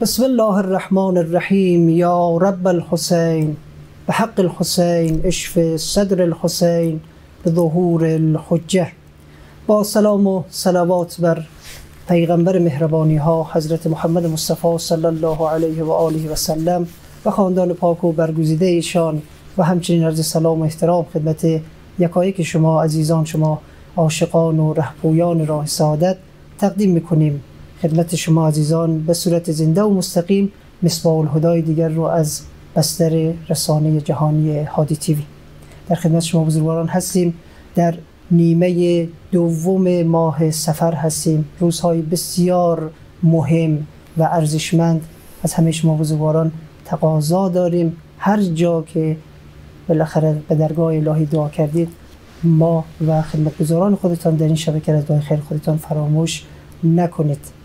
بسم الله الرحمن الرحیم یا رب الحسین به حق الحسین اشف صدر الحسین به ظهور الحجه با سلام و سلوات بر پیغمبر مهربانی ها حضرت محمد مصطفی صلی الله علیه و آله و سلم و خاندان پاک و برگزیده ایشان و همچنین عرض سلام و احترام خدمت یکایک شما عزیزان شما عاشقان و رهپویان راه سعادت تقدیم میکنیم خدمت شما عزیزان به صورت زنده و مستقیم مصباح الهدای دیگر رو از بستر رسانه جهانی هادی تیوی در خدمت شما بزرگواران هستیم در نیمه دوم ماه سفر هستیم روزهای بسیار مهم و ارزشمند از همه شما بزرگواران تقاضا داریم هر جا که بالاخره به درگاه الهی دعا کردید ما و خدمتگزاران خودتان در این شبکه از دعای خیر خودتان فراموش نکنید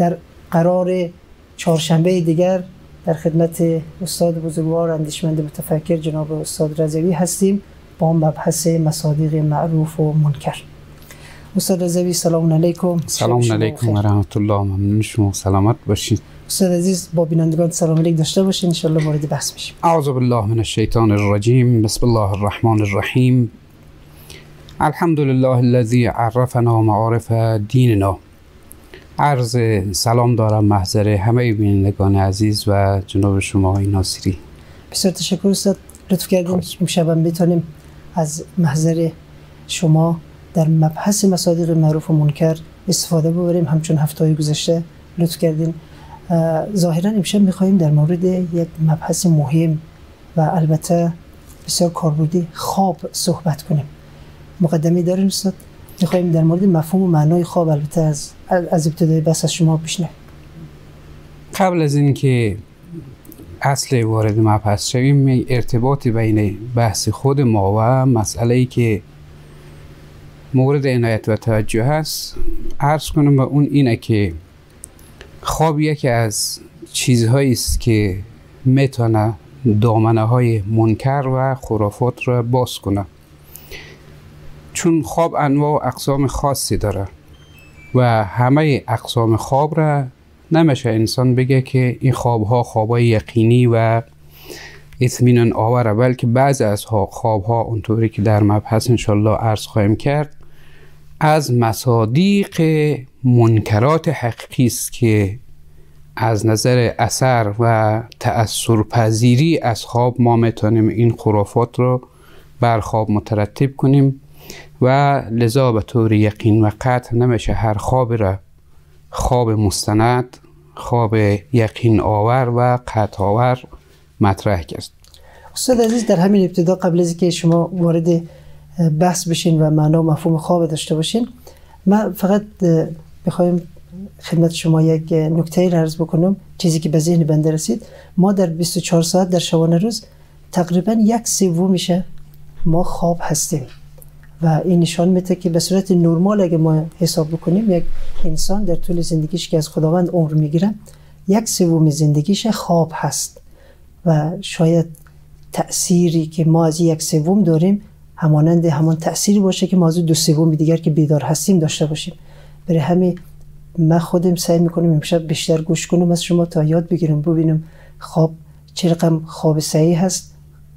در قرار چهارشنبه دیگر در خدمت استاد بزرگوار اندیشمند متفکر جناب استاد رضوی هستیم با مبحث مصادیق معروف و منکر استاد رضوی سلام علیکم سلام علیکم و رحمت الله ممنون شما سلامت باشید استاد عزیز با بینندگان سلام علیک داشته باشین انشالله وارد بحث میشیم اعوذ بالله من الشیطان الرجیم بسم الله الرحمن الرحیم الحمد لله الذی عرفنا معارف دیننا عرض سلام دارم محضر همه بینندگان عزیز و جناب شما آقای ناصری بسیار تشکر استاد لطف کردیم خب. که بتونیم از محضر شما در مبحث مصادیق معروف و منکر استفاده ببریم همچون هفته های گذشته لطف کردین ظاهرا امشب میخواهیم در مورد یک مبحث مهم و البته بسیار کاربردی خواب صحبت کنیم مقدمه داریم استاد میخوایم در مورد مفهوم و معنای خواب البته از از ابتدای بس از شما بشنویم قبل از اینکه اصل وارد مبحث شویم ارتباط بین بحث خود ما و مسئله ای که مورد عنایت و توجه هست عرض کنم و اون اینه که خواب یکی از چیزهایی است که میتونه دامنه های منکر و خرافات را باز کنه چون خواب انواع و اقسام خاصی داره و همه اقسام خواب را نمیشه انسان بگه که این خواب ها خواب یقینی و اطمینان آوره بلکه بعض از خواب ها اونطوری که در مبحث انشالله عرض خواهیم کرد از مصادیق منکرات حقیقی است که از نظر اثر و تأثیر پذیری از خواب ما میتونیم این خرافات رو بر خواب مترتب کنیم و لذا به طور یقین و قطع نمیشه هر خواب را خواب مستند خواب یقین آور و قطع آور مطرح کرد استاد عزیز در همین ابتدا قبل از که شما وارد بحث بشین و معنا و مفهوم خواب داشته باشین من فقط بخوایم خدمت شما یک نکته ای عرض بکنم چیزی که به ذهن بنده رسید ما در 24 ساعت در شبانه روز تقریبا یک سوم میشه ما خواب هستیم و این نشان میده که به صورت نرمال اگه ما حساب بکنیم یک انسان در طول زندگیش که از خداوند عمر میگیره یک سوم زندگیش خواب هست و شاید تأثیری که ما از یک سوم داریم همانند همان تأثیری باشه که ما از دو سوم دیگر که بیدار هستیم داشته باشیم برای همین من خودم سعی میکنم امشب بیشتر گوش کنم از شما تا یاد بگیرم ببینم خواب چه رقم خواب صحیح هست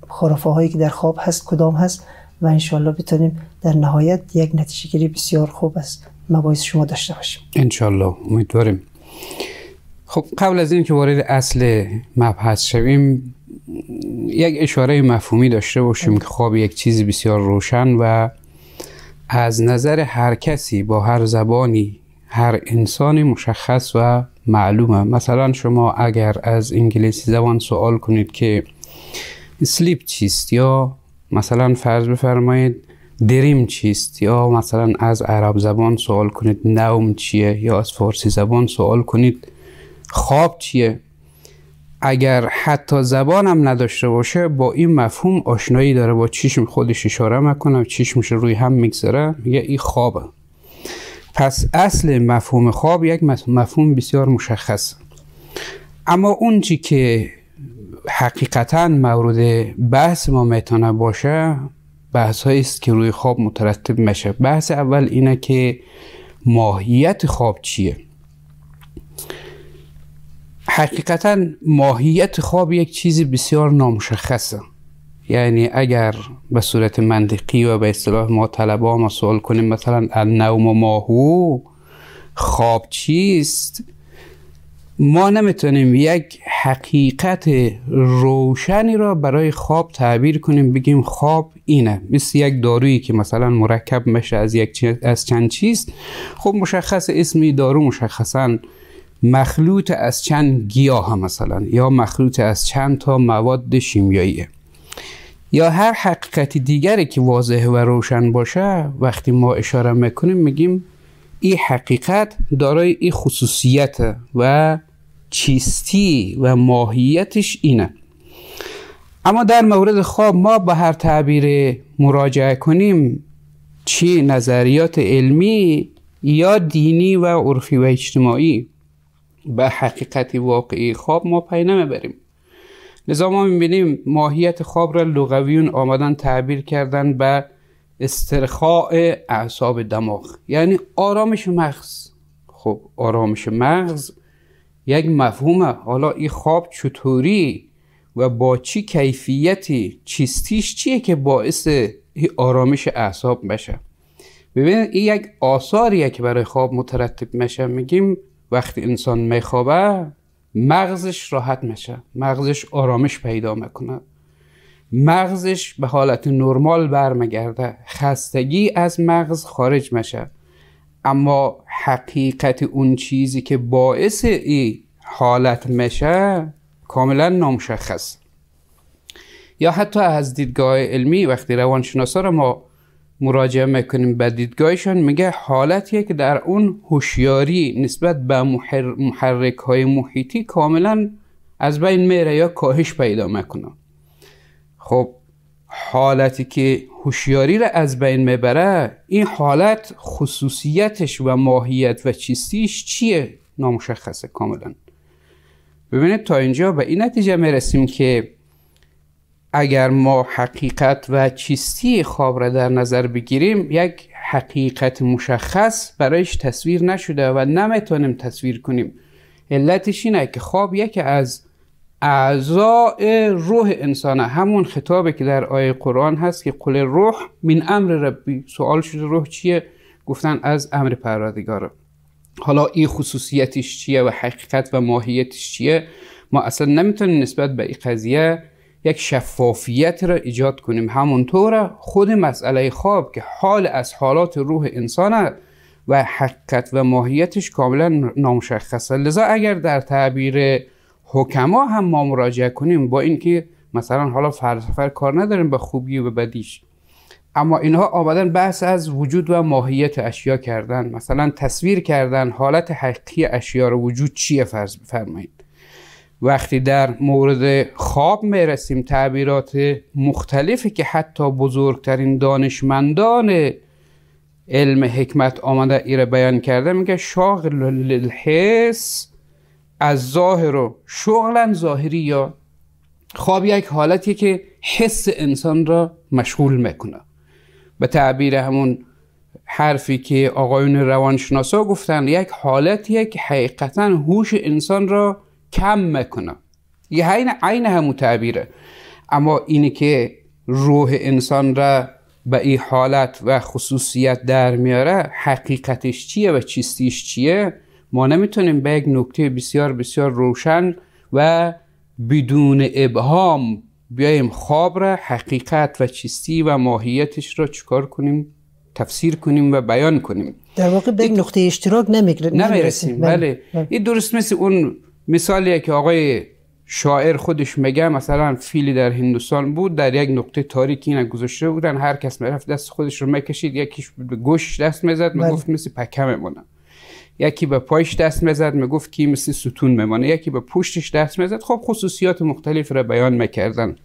خرافه هایی که در خواب هست کدام هست و انشالله بتونیم در نهایت یک نتیجه گیری بسیار خوب است مباحث شما داشته باشیم انشالله امیدواریم خب قبل از اینکه وارد اصل مبحث شویم یک اشاره مفهومی داشته باشیم که خواب یک چیز بسیار روشن و از نظر هر کسی با هر زبانی هر انسانی مشخص و معلومه مثلا شما اگر از انگلیسی زبان سوال کنید که سلیپ چیست یا مثلا فرض بفرمایید دریم چیست یا مثلا از عرب زبان سوال کنید نوم چیه یا از فارسی زبان سوال کنید خواب چیه اگر حتی زبانم نداشته باشه با این مفهوم آشنایی داره با چشم خودش اشاره و چشمش روی هم میگذاره میگه این خوابه پس اصل مفهوم خواب یک مفهوم بسیار مشخص اما اون چی که حقیقتا مورد بحث ما میتونه باشه بحث است که روی خواب مترتب میشه بحث اول اینه که ماهیت خواب چیه حقیقتا ماهیت خواب یک چیز بسیار نامشخصه یعنی اگر به صورت منطقی و به اصطلاح ما طلبه ما سوال کنیم مثلا النوم ماهو خواب چیست ما نمیتونیم یک حقیقت روشنی را برای خواب تعبیر کنیم بگیم خواب اینه مثل یک دارویی که مثلا مرکب میشه از, یک از چند چیز خب مشخص اسمی دارو مشخصا مخلوط از چند گیاه مثلا یا مخلوط از چند تا مواد شیمیاییه یا هر حقیقت دیگری که واضح و روشن باشه وقتی ما اشاره میکنیم میگیم این حقیقت دارای این خصوصیت و چیستی و ماهیتش اینه اما در مورد خواب ما به هر تعبیر مراجعه کنیم چی نظریات علمی یا دینی و عرفی و اجتماعی به حقیقت واقعی خواب ما پی نمیبریم لذا ما میبینیم ماهیت خواب را لغویون آمدن تعبیر کردن به استرخاء اعصاب دماغ یعنی آرامش مغز خب آرامش مغز یک مفهومه حالا این خواب چطوری و با چی کیفیتی چیستیش چیه که باعث این آرامش اعصاب بشه ببینید این یک آثاریه که برای خواب مترتب میشه میگیم وقتی انسان میخوابه مغزش راحت میشه مغزش آرامش پیدا میکنه مغزش به حالت نرمال برمگرده خستگی از مغز خارج میشه اما حقیقت اون چیزی که باعث ای حالت میشه کاملا نامشخص یا حتی از دیدگاه علمی وقتی روانشناسا رو ما مراجعه میکنیم به دیدگاهشان میگه حالتیه که در اون هوشیاری نسبت به محر... محرک های محیطی کاملا از بین میره یا کاهش پیدا میکنه خب حالتی که هوشیاری را از بین میبره این حالت خصوصیتش و ماهیت و چیستیش چیه نامشخصه کاملا ببینید تا اینجا به این نتیجه رسیم که اگر ما حقیقت و چیستی خواب را در نظر بگیریم یک حقیقت مشخص برایش تصویر نشده و نمیتونیم تصویر کنیم علتش اینه که خواب یکی از اعضاء روح انسانه همون خطابه که در آیه قرآن هست که قل روح من امر ربی سوال شده روح چیه گفتن از امر پرادگاره حالا این خصوصیتش چیه و حقیقت و ماهیتش چیه ما اصلا نمیتونیم نسبت به این قضیه یک شفافیت را ایجاد کنیم همونطور خود مسئله خواب که حال از حالات روح انسان و حقیقت و ماهیتش کاملا نامشخصه لذا اگر در تعبیر حکما هم ما مراجعه کنیم با اینکه مثلا حالا فلسفه کار نداریم به خوبی و بدیش اما اینها آمدن بحث از وجود و ماهیت اشیا کردن مثلا تصویر کردن حالت حقیقی اشیا رو وجود چیه فرض بفرمایید وقتی در مورد خواب میرسیم تعبیرات مختلفی که حتی بزرگترین دانشمندان علم حکمت آمده ایره بیان کرده میگه شاغل الحس از ظاهر و شغلا ظاهری یا خواب یک حالتیه که حس انسان را مشغول میکنه به تعبیر همون حرفی که آقایون روانشناسا گفتن یک حالتیه که حقیقتا هوش انسان را کم میکنه یه عین عین همون تعبیره اما اینه که روح انسان را به این حالت و خصوصیت در میاره حقیقتش چیه و چیستیش چیه ما نمیتونیم به یک نکته بسیار بسیار روشن و بدون ابهام بیایم خواب را حقیقت و چیستی و ماهیتش را چکار کنیم تفسیر کنیم و بیان کنیم در واقع به یک نقطه اشتراک نمیرسیم بله, بله. این درست مثل اون مثالیه که آقای شاعر خودش میگه مثلا فیلی در هندوستان بود در یک نقطه تاریکی اینا گذاشته بودن هر کس میرفت دست خودش رو میکشید یکیش به گوش دست میزد میگفت بله. مثل پکمه مونم یکی به پایش دست میزد میگفت کی مثل ستون میمانه یکی به پشتش دست میزد خب خصوصیات مختلف را بیان میکردن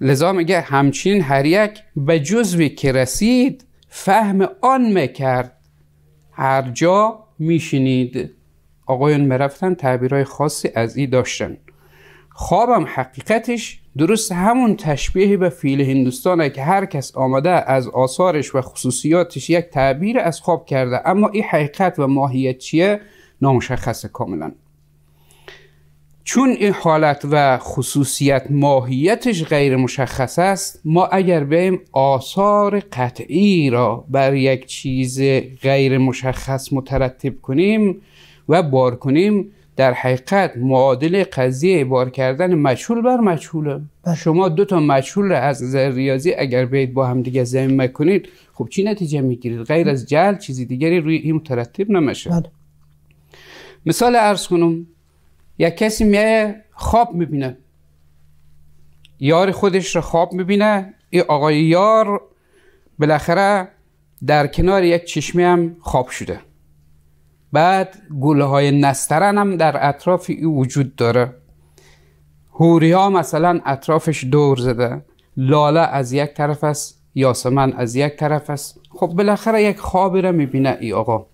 لذا میگه همچین هر یک به جزوی که رسید فهم آن میکرد هر جا میشینید آقایان مرفتن تعبیرهای خاصی از ای داشتن خوابم حقیقتش درست همون تشبیه به فیل هندوستانه که هر کس آمده از آثارش و خصوصیاتش یک تعبیر از خواب کرده اما این حقیقت و ماهیت چیه نامشخص کاملا چون این حالت و خصوصیت ماهیتش غیر مشخص است ما اگر بیم آثار قطعی را بر یک چیز غیر مشخص مترتب کنیم و بار کنیم در حقیقت معادل قضیه بار کردن مجهول بر مجهوله بله. شما دو تا مجهول از نظر ریاضی اگر بید با هم دیگه زمین کنید خب چی نتیجه میگیرید غیر از جل چیزی دیگری روی این مترتب نمیشه بله. مثال عرض کنم یک کسی میه خواب میبینه یار خودش رو خواب میبینه این آقای یار بالاخره در کنار یک چشمه هم خواب شده بعد گله های نسترن هم در اطراف او وجود داره هوری ها مثلا اطرافش دور زده لاله از یک طرف است یاسمن از یک طرف است خب بالاخره یک خوابی را میبینه ای آقا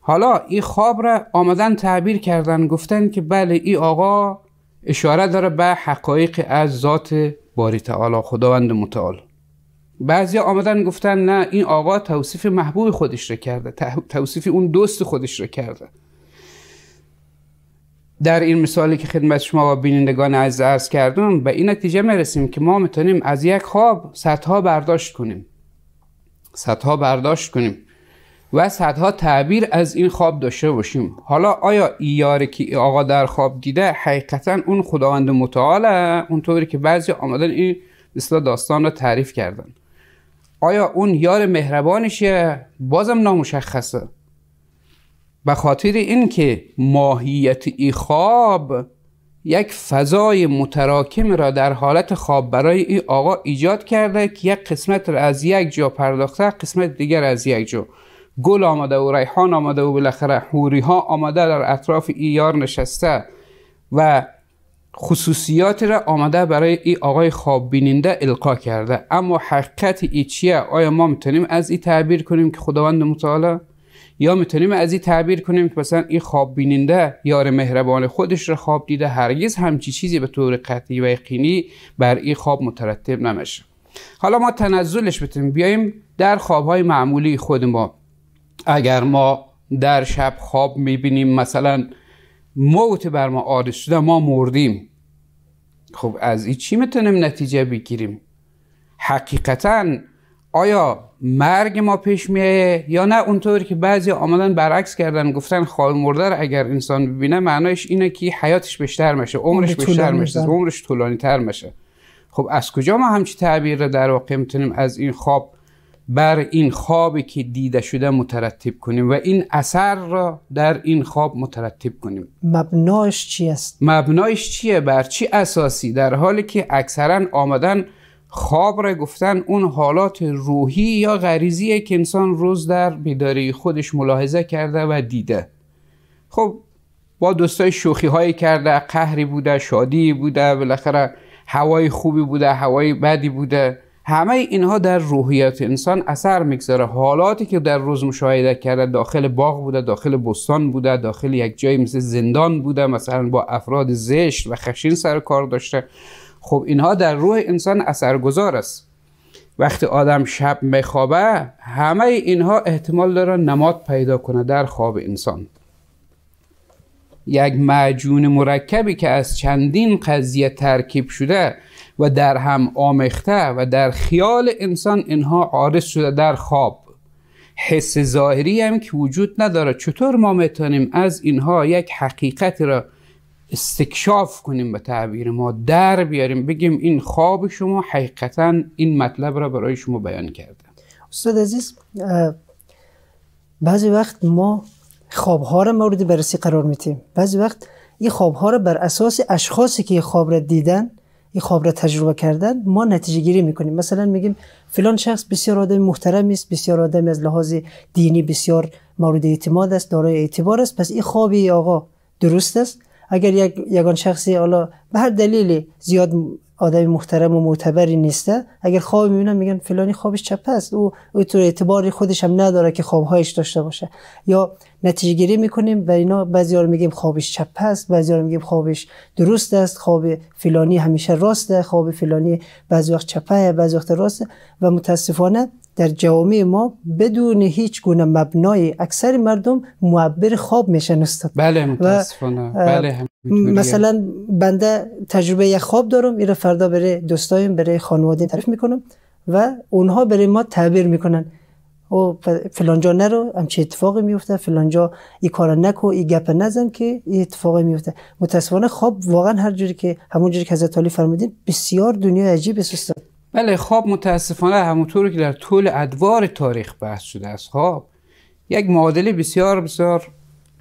حالا این خواب را آمدن تعبیر کردن گفتن که بله ای آقا اشاره داره به حقایق از ذات باری تعالی خداوند متعال بعضی آمدن گفتن نه این آقا توصیف محبوب خودش را کرده توصیف اون دوست خودش را کرده در این مثالی که خدمت شما با بینندگان عزیز ارز کردم به این نتیجه میرسیم که ما میتونیم از یک خواب صدها برداشت کنیم صدها برداشت کنیم و صدها تعبیر از این خواب داشته باشیم حالا آیا ایاره که آقا در خواب دیده حقیقتا اون خداوند متعاله اونطوری که بعضی آمدن این داستان را تعریف کردن آیا اون یار مهربانشه بازم نامشخصه به خاطر اینکه ماهیت ای خواب یک فضای متراکم را در حالت خواب برای این آقا ایجاد کرده که یک قسمت را از یک جا پرداخته قسمت دیگر از یک جا گل آمده و ریحان آمده و بالاخره حوری ها آمده در اطراف یار نشسته و خصوصیات را آمده برای این آقای خواب بیننده القا کرده اما حقیقت ای چیه آیا ما میتونیم از این تعبیر کنیم که خداوند متعال یا میتونیم از این تعبیر کنیم که مثلا این خواب بیننده یار مهربان خودش را خواب دیده هرگز همچی چیزی به طور قطعی و یقینی بر این خواب مترتب نمیشه حالا ما تنزلش بتونیم بیایم در خوابهای معمولی خود ما اگر ما در شب خواب میبینیم مثلا موت بر ما عادت شده ما مردیم خب از این چی میتونیم نتیجه بگیریم حقیقتا آیا مرگ ما پیش میه یا نه اونطوری که بعضی آمدن برعکس کردن گفتن خال مرده اگر انسان ببینه معنایش اینه که حیاتش بیشتر میشه عمرش بیشتر میشه عمرش طولانی تر میشه خب از کجا ما همچی تعبیر در واقع میتونیم از این خواب بر این خوابی که دیده شده مترتب کنیم و این اثر را در این خواب مترتب کنیم مبنایش چی است؟ مبنایش چیه؟ بر چی اساسی؟ در حالی که اکثرا آمدن خواب را گفتن اون حالات روحی یا غریزیه که انسان روز در بیداری خودش ملاحظه کرده و دیده خب با دوستای شوخی کرده قهری بوده شادی بوده بالاخره هوای خوبی بوده هوای بدی بوده همه اینها در روحیت انسان اثر میگذاره حالاتی که در روز مشاهده کرده داخل باغ بوده داخل بستان بوده داخل یک جایی مثل زندان بوده مثلا با افراد زشت و خشین سر کار داشته خب اینها در روح انسان اثرگذار است وقتی آدم شب میخوابه همه اینها احتمال داره نماد پیدا کنه در خواب انسان یک معجون مرکبی که از چندین قضیه ترکیب شده و در هم آمخته و در خیال انسان اینها عارض شده در خواب حس ظاهری هم که وجود نداره چطور ما میتونیم از اینها یک حقیقت را استکشاف کنیم به تعبیر ما در بیاریم بگیم این خواب شما حقیقتا این مطلب را برای شما بیان کرده استاد عزیز بعضی وقت ما خوابها را مورد بررسی قرار میتیم بعضی وقت این خوابها را بر اساس اشخاصی که خواب را دیدن این خواب را تجربه کردن ما نتیجه گیری میکنیم مثلا میگیم فلان شخص بسیار آدم محترم است بسیار آدم از لحاظ دینی بسیار مورد اعتماد است دارای اعتبار است پس این خواب ای آقا درست است اگر یک یگان شخصی حالا به هر دلیلی زیاد آدم محترم و معتبری نیسته اگر خواب میبینن میگن فلانی خوابش چپه است او اینطور اعتباری خودش هم نداره که خوابهایش داشته باشه یا نتیجه گیری میکنیم و اینا بعضی رو میگیم خوابش چپه است بعضی رو میگیم خوابش درست است خواب فلانی همیشه راسته خواب فلانی بعضی وقت چپه بعضی وقت راسته و متاسفانه در جامعه ما بدون هیچ گونه مبنای اکثر مردم معبر خواب میشن استاد بله متاسفانه بله مثلا بنده تجربه خواب دارم ایره فردا بره دوستایم بره خانواده تعریف میکنم و اونها برای ما تعبیر میکنن او فلانجا نرو همچه اتفاقی میفته فلانجا این کارا نکو این گپ نزن که این اتفاقی میفته متاسفانه خواب واقعا هر جوری که همون جوری که حضرت علی فرمودین بسیار دنیا عجیب است بله خواب متاسفانه همونطور که در طول ادوار تاریخ بحث شده است خواب یک معادله بسیار بسیار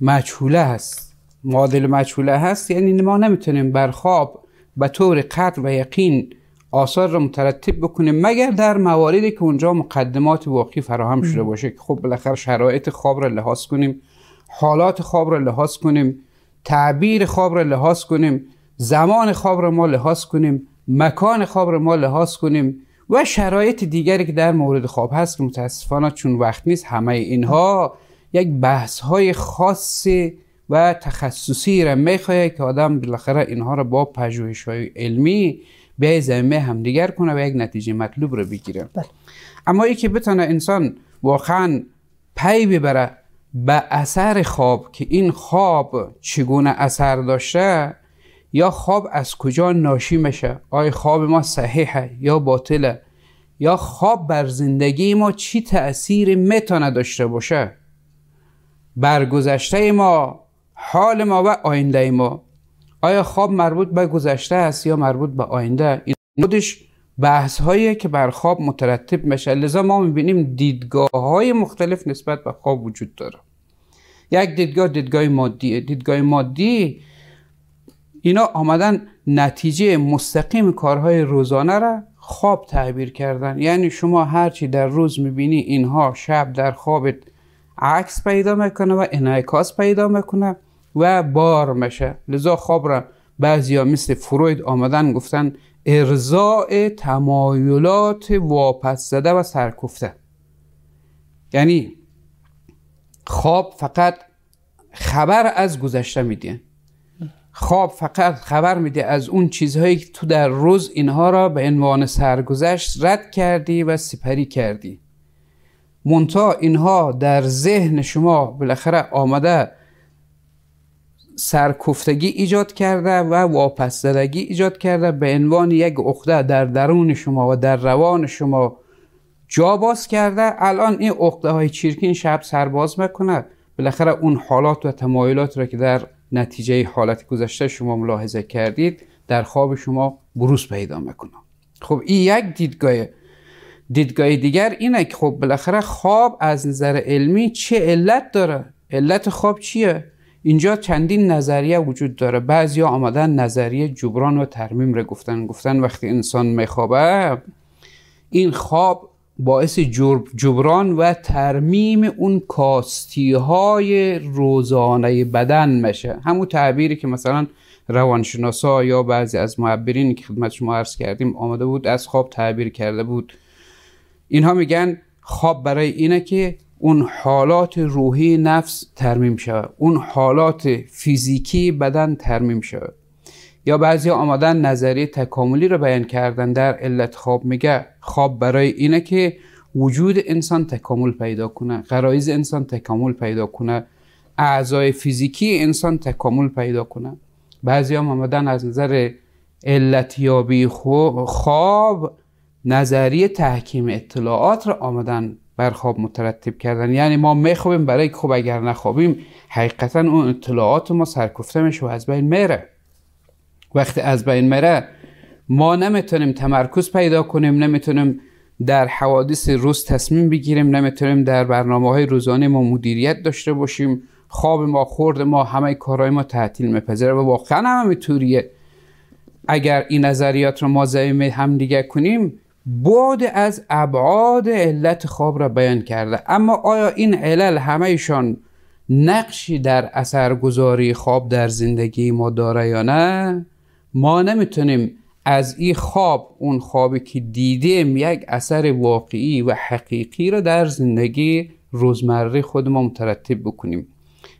مجهوله هست معادله مجهوله هست یعنی ما نمیتونیم بر خواب به طور قطع و یقین آثار را مترتب بکنیم مگر در مواردی که اونجا مقدمات واقعی فراهم شده باشه که خب بالاخره شرایط خواب را لحاظ کنیم حالات خواب را لحاظ کنیم تعبیر خواب را لحاظ کنیم زمان خواب را ما لحاظ کنیم مکان خواب رو ما لحاظ کنیم و شرایط دیگری که در مورد خواب هست که متاسفانه چون وقت نیست همه اینها یک بحث های خاص و تخصصی را میخواه که آدم بالاخره اینها را با پژوهش های علمی به زمینه همدیگر کنه و یک نتیجه مطلوب رو بگیره بله. اما ای که بتونه انسان واقعا پی ببره به اثر خواب که این خواب چگونه اثر داشته یا خواب از کجا ناشی میشه آیا خواب ما صحیحه یا باطله یا خواب بر زندگی ما چی تأثیر میتونه داشته باشه برگذشته ما حال ما و آینده ما آیا خواب مربوط به گذشته است یا مربوط به آینده این خودش بحث هایی که بر خواب مترتب میشه لذا ما میبینیم دیدگاه های مختلف نسبت به خواب وجود داره یک دیدگاه دیدگاه مادیه دیدگاه مادی اینا آمدن نتیجه مستقیم کارهای روزانه را خواب تعبیر کردن یعنی شما هرچی در روز میبینی اینها شب در خوابت عکس پیدا میکنه و انعکاس پیدا میکنه و بار میشه لذا خواب را بعضی ها مثل فروید آمدن گفتن ارزای تمایلات واپس زده و سرکفته یعنی خواب فقط خبر از گذشته میدین خواب فقط خبر میده از اون چیزهایی که تو در روز اینها را به عنوان سرگذشت رد کردی و سپری کردی مونتا اینها در ذهن شما بالاخره آمده سرکفتگی ایجاد کرده و واپس ایجاد کرده به عنوان یک عقده در درون شما و در روان شما جا باز کرده الان این عقده های چیرکین شب سرباز میکنه بالاخره اون حالات و تمایلات را که در نتیجه حالت گذشته شما ملاحظه کردید در خواب شما بروز پیدا میکنه خب این یک دیدگاه دیدگاه دیگر اینه که خب بالاخره خواب از نظر علمی چه علت داره علت خواب چیه اینجا چندین نظریه وجود داره بعضی ها آمدن نظریه جبران و ترمیم رو گفتن گفتن وقتی انسان میخوابه این خواب باعث جبران و ترمیم اون کاستی های روزانه بدن میشه همون تعبیری که مثلا روانشناسا یا بعضی از معبرین که خدمت شما عرض کردیم آمده بود از خواب تعبیر کرده بود اینها میگن خواب برای اینه که اون حالات روحی نفس ترمیم شود اون حالات فیزیکی بدن ترمیم شود یا بعضی آمدن نظریه تکاملی رو بیان کردن در علت خواب میگه خواب برای اینه که وجود انسان تکامل پیدا کنه غرایز انسان تکامل پیدا کنه اعضای فیزیکی انسان تکامل پیدا کنه بعضی هم آمدن از نظر علتیابی خواب نظریه تحکیم اطلاعات رو آمدن بر خواب مترتب کردن یعنی ما میخوابیم برای خوب اگر نخوابیم حقیقتا اون اطلاعات ما سرکفته میشه و از بین میره وقتی از بین مره ما نمیتونیم تمرکز پیدا کنیم نمیتونیم در حوادث روز تصمیم بگیریم نمیتونیم در برنامه های روزانه ما مدیریت داشته باشیم خواب ما خورد ما همه کارهای ما تعطیل میپذیره و واقعا هم طوریه اگر این نظریات رو ما زمین هم دیگه کنیم بعد از ابعاد علت خواب را بیان کرده اما آیا این علل همهشان نقشی در اثرگذاری خواب در زندگی ما داره یا نه ما نمیتونیم از این خواب اون خوابی که دیدیم یک اثر واقعی و حقیقی را در زندگی روزمره خود ما مترتب بکنیم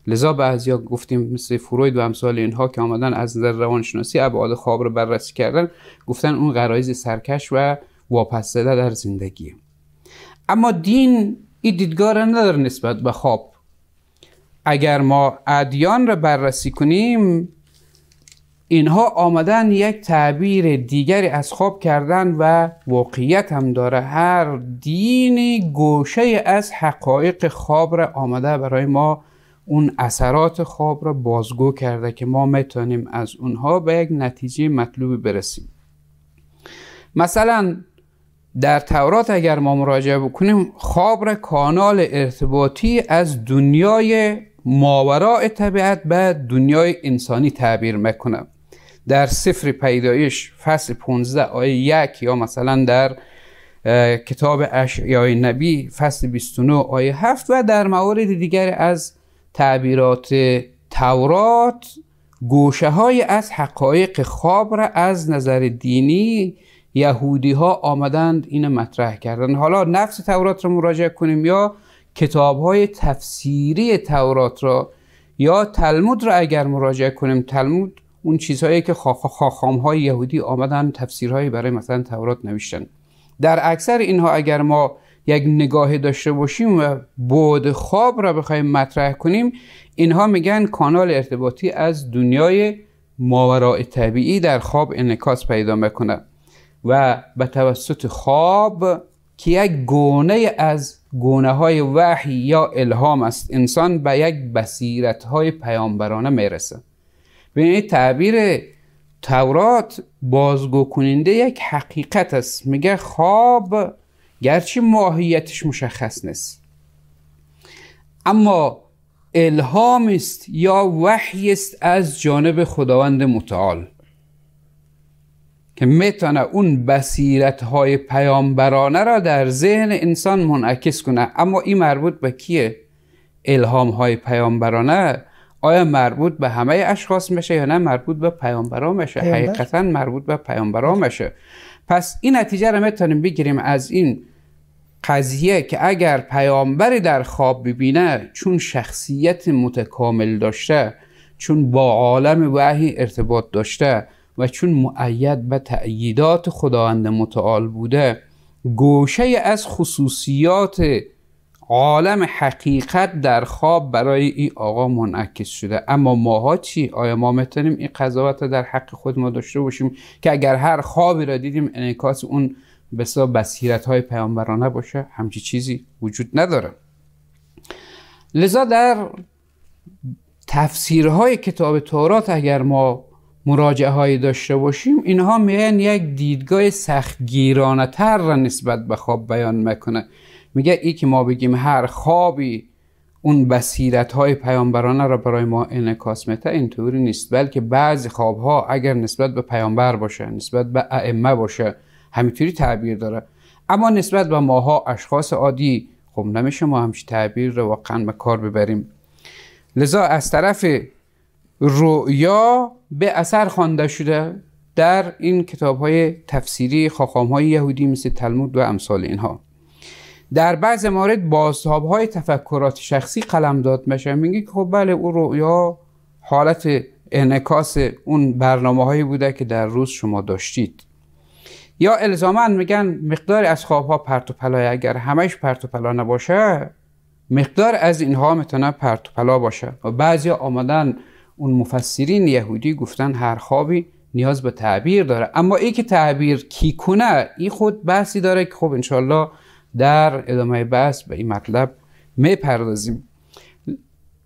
لذا بعضیا گفتیم مثل فروید و امثال اینها که آمدن از نظر روانشناسی ابعاد خواب رو بررسی کردن گفتن اون غرایز سرکش و واپس زده در زندگی اما دین این دیدگاه را نداره نسبت به خواب اگر ما ادیان را بررسی کنیم اینها آمدن یک تعبیر دیگری از خواب کردن و واقعیت هم داره هر دین گوشه از حقایق خواب را آمده برای ما اون اثرات خواب را بازگو کرده که ما میتونیم از اونها به یک نتیجه مطلوب برسیم مثلا در تورات اگر ما مراجعه بکنیم خواب را کانال ارتباطی از دنیای ماورای طبیعت به دنیای انسانی تعبیر میکنم در سفر پیدایش فصل 15 آیه یک یا مثلا در کتاب اشعیای نبی فصل 29 آیه 7 و در موارد دیگر از تعبیرات تورات گوشه های از حقایق خواب را از نظر دینی یهودی ها آمدند این مطرح کردن حالا نفس تورات را مراجعه کنیم یا کتاب های تفسیری تورات را یا تلمود را اگر مراجعه کنیم تلمود اون چیزهایی که خاخام های یهودی آمدن تفسیرهایی برای مثلا تورات نوشتن در اکثر اینها اگر ما یک نگاه داشته باشیم و بود خواب را بخوایم مطرح کنیم اینها میگن کانال ارتباطی از دنیای ماورای طبیعی در خواب انکاس پیدا میکنه و به توسط خواب که یک گونه از گونه های وحی یا الهام است انسان به یک بصیرت های پیامبرانه میرسه به تعبیر تورات بازگو کننده یک حقیقت است میگه خواب گرچه ماهیتش مشخص نیست اما الهام است یا وحی است از جانب خداوند متعال که میتونه اون بصیرت های پیامبرانه را در ذهن انسان منعکس کنه اما این مربوط به کیه الهام های پیامبرانه آیا مربوط به همه اشخاص میشه یا نه مربوط به پیامبرا میشه پیامبر؟ حقیقتا مربوط به پیامبرا میشه پس این نتیجه رو میتونیم بگیریم از این قضیه که اگر پیامبری در خواب ببینه چون شخصیت متکامل داشته چون با عالم وحی ارتباط داشته و چون معید به تأییدات خداوند متعال بوده گوشه از خصوصیات عالم حقیقت در خواب برای این آقا منعکس شده اما ماها چی آیا ما میتونیم این قضاوت رو در حق خود ما داشته باشیم که اگر هر خوابی را دیدیم انعکاس اون بسیار بصیرت های پیامبرانه باشه همچی چیزی وجود نداره لذا در تفسیرهای کتاب تورات اگر ما مراجعه هایی داشته باشیم اینها میان یک دیدگاه سختگیرانه تر را نسبت به خواب بیان میکنه میگه ای که ما بگیم هر خوابی اون بصیرت های پیامبرانه را برای ما انعکاس میده اینطوری نیست بلکه بعضی خواب ها اگر نسبت به پیامبر باشه نسبت به ائمه باشه همینطوری تعبیر داره اما نسبت به ماها اشخاص عادی خب نمیشه ما همش تعبیر رو واقعا به کار ببریم لذا از طرف رؤیا به اثر خوانده شده در این کتاب های تفسیری خاخام های یهودی مثل تلمود و امثال اینها در بعض موارد بازتاب های تفکرات شخصی قلمداد میشه میگه که خب بله اون رویا حالت انکاس اون برنامه هایی بوده که در روز شما داشتید یا الزامن میگن مقدار از ها پرت و پلای اگر همش پرت و پلا نباشه مقدار از اینها میتونه پرت و پلا باشه و بعضی آمدن اون مفسرین یهودی گفتن هر خوابی نیاز به تعبیر داره اما ای که تعبیر کی کنه این خود بحثی داره که خب انشالله در ادامه بحث به این مطلب میپردازیم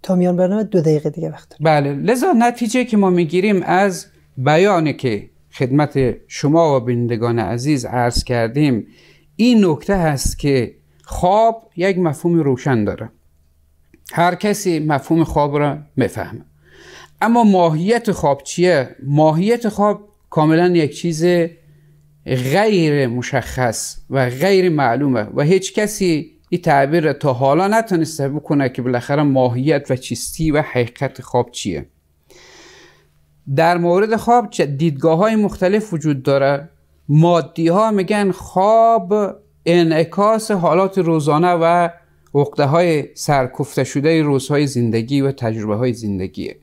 تا میان برنامه دو دقیقه دیگه وقت بله لذا نتیجه که ما میگیریم از بیانی که خدمت شما و بینندگان عزیز عرض کردیم این نکته هست که خواب یک مفهوم روشن داره هر کسی مفهوم خواب را میفهمه اما ماهیت خواب چیه؟ ماهیت خواب کاملا یک چیز غیر مشخص و غیر معلومه و هیچ کسی این تعبیر تا حالا نتونسته بکنه که بالاخره ماهیت و چیستی و حقیقت خواب چیه در مورد خواب دیدگاه های مختلف وجود داره مادی ها میگن خواب انعکاس حالات روزانه و عقده های سرکفته شده روزهای زندگی و تجربه های زندگیه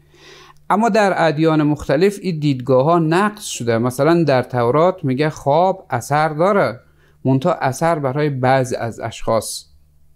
اما در ادیان مختلف این دیدگاه ها نقص شده مثلا در تورات میگه خواب اثر داره مونتا اثر برای بعض از اشخاص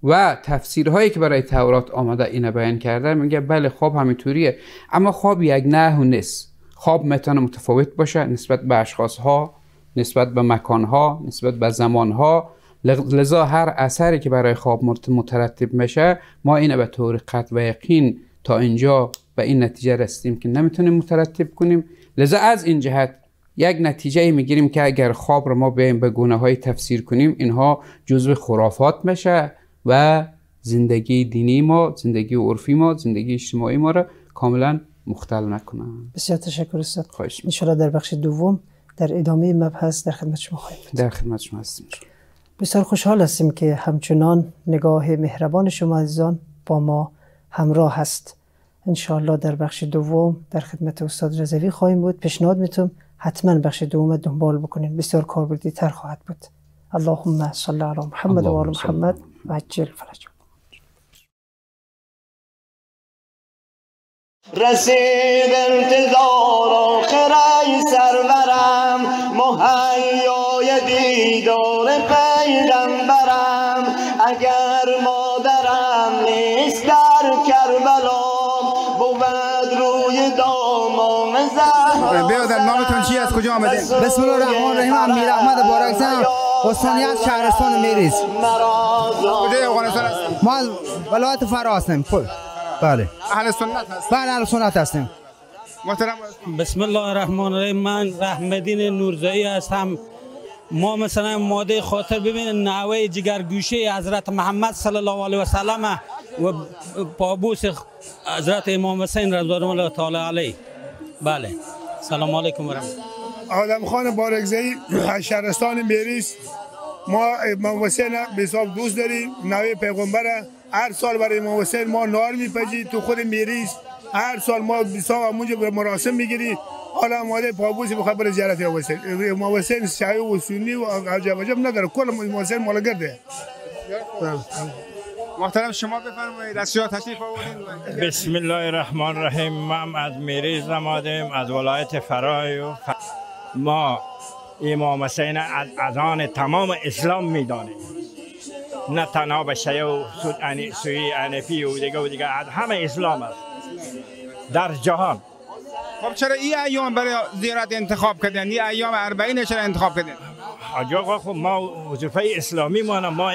و تفسیرهایی که برای تورات آمده اینا بیان کرده میگه بله خواب همینطوریه اما خواب یک نه و نیست خواب میتونه متفاوت باشه نسبت به اشخاص ها نسبت به مکان ها نسبت به زمان ها لذا هر اثری که برای خواب مرتب مترتب میشه ما اینه به طور قطع و یقین تا اینجا به این نتیجه رسیدیم که نمیتونیم مترتب کنیم لذا از این جهت یک نتیجه میگیریم که اگر خواب رو ما بیایم به گونه های تفسیر کنیم اینها جزو خرافات میشه و زندگی دینی ما زندگی عرفی ما زندگی اجتماعی ما رو کاملا مختل نکنن بسیار تشکر استاد خواهش در بخش دوم در ادامه مبحث در خدمت شما خواهیم در خدمت شما هستیم بسیار خوشحال هستیم که همچنان نگاه مهربان شما عزیزان با ما همراه هست انشاءالله در بخش دوم در خدمت استاد رزوی خواهیم بود پیشنهاد میتونم حتما بخش دوم دنبال بکنیم بسیار کاربردی تر خواهد بود اللهم صل علی محمد و آل محمد و عجل فرج رسید انتظار دیدار چی از کجا بسم الله الرحمن الرحیم امیر احمد بارکزن استانی از شهرستان میریز کجای افغانستان هستیم ما از ولایت فرا هستیم خب. بله اهل سنت هستیم بله اهل سنت هستیم محترم بسم الله الرحمن الرحیم من رحمدین نورزایی هستم ما مثلا ماده خاطر ببینید نوه جگرگوشه حضرت محمد صلی الله علیه و سلم و پابوس حضرت امام حسین رضوان الله تعالی علیه بله سلام علیکم و آدم خان بارگزی از شهرستان میریس ما امام حسین بساب دوست داریم نوی پیغمبر هر سال برای امام حسین ما نار میپجی تو خود میریس هر سال ما بساب همونجا به مراسم میگیری حالا ماده پابوسی بخواه برای زیارت امام حسین امام حسین شعی و سنی و عجب عجب نداره کل امام حسین مالگرده محترم شما بفرمایید از شما تشریف آوردید بسم الله الرحمن الرحیم من از میریز زمادیم از ولایت فرای ما امام حسین از اذان تمام اسلام میدانیم نه تنها به شیعه و سوی انفی و دیگه و دیگه از همه اسلام است در جهان خب چرا این ایام برای زیارت انتخاب کردن این ایام اربعین چرا انتخاب کردن حاج آقا خب ما وظیفه اسلامی ما ما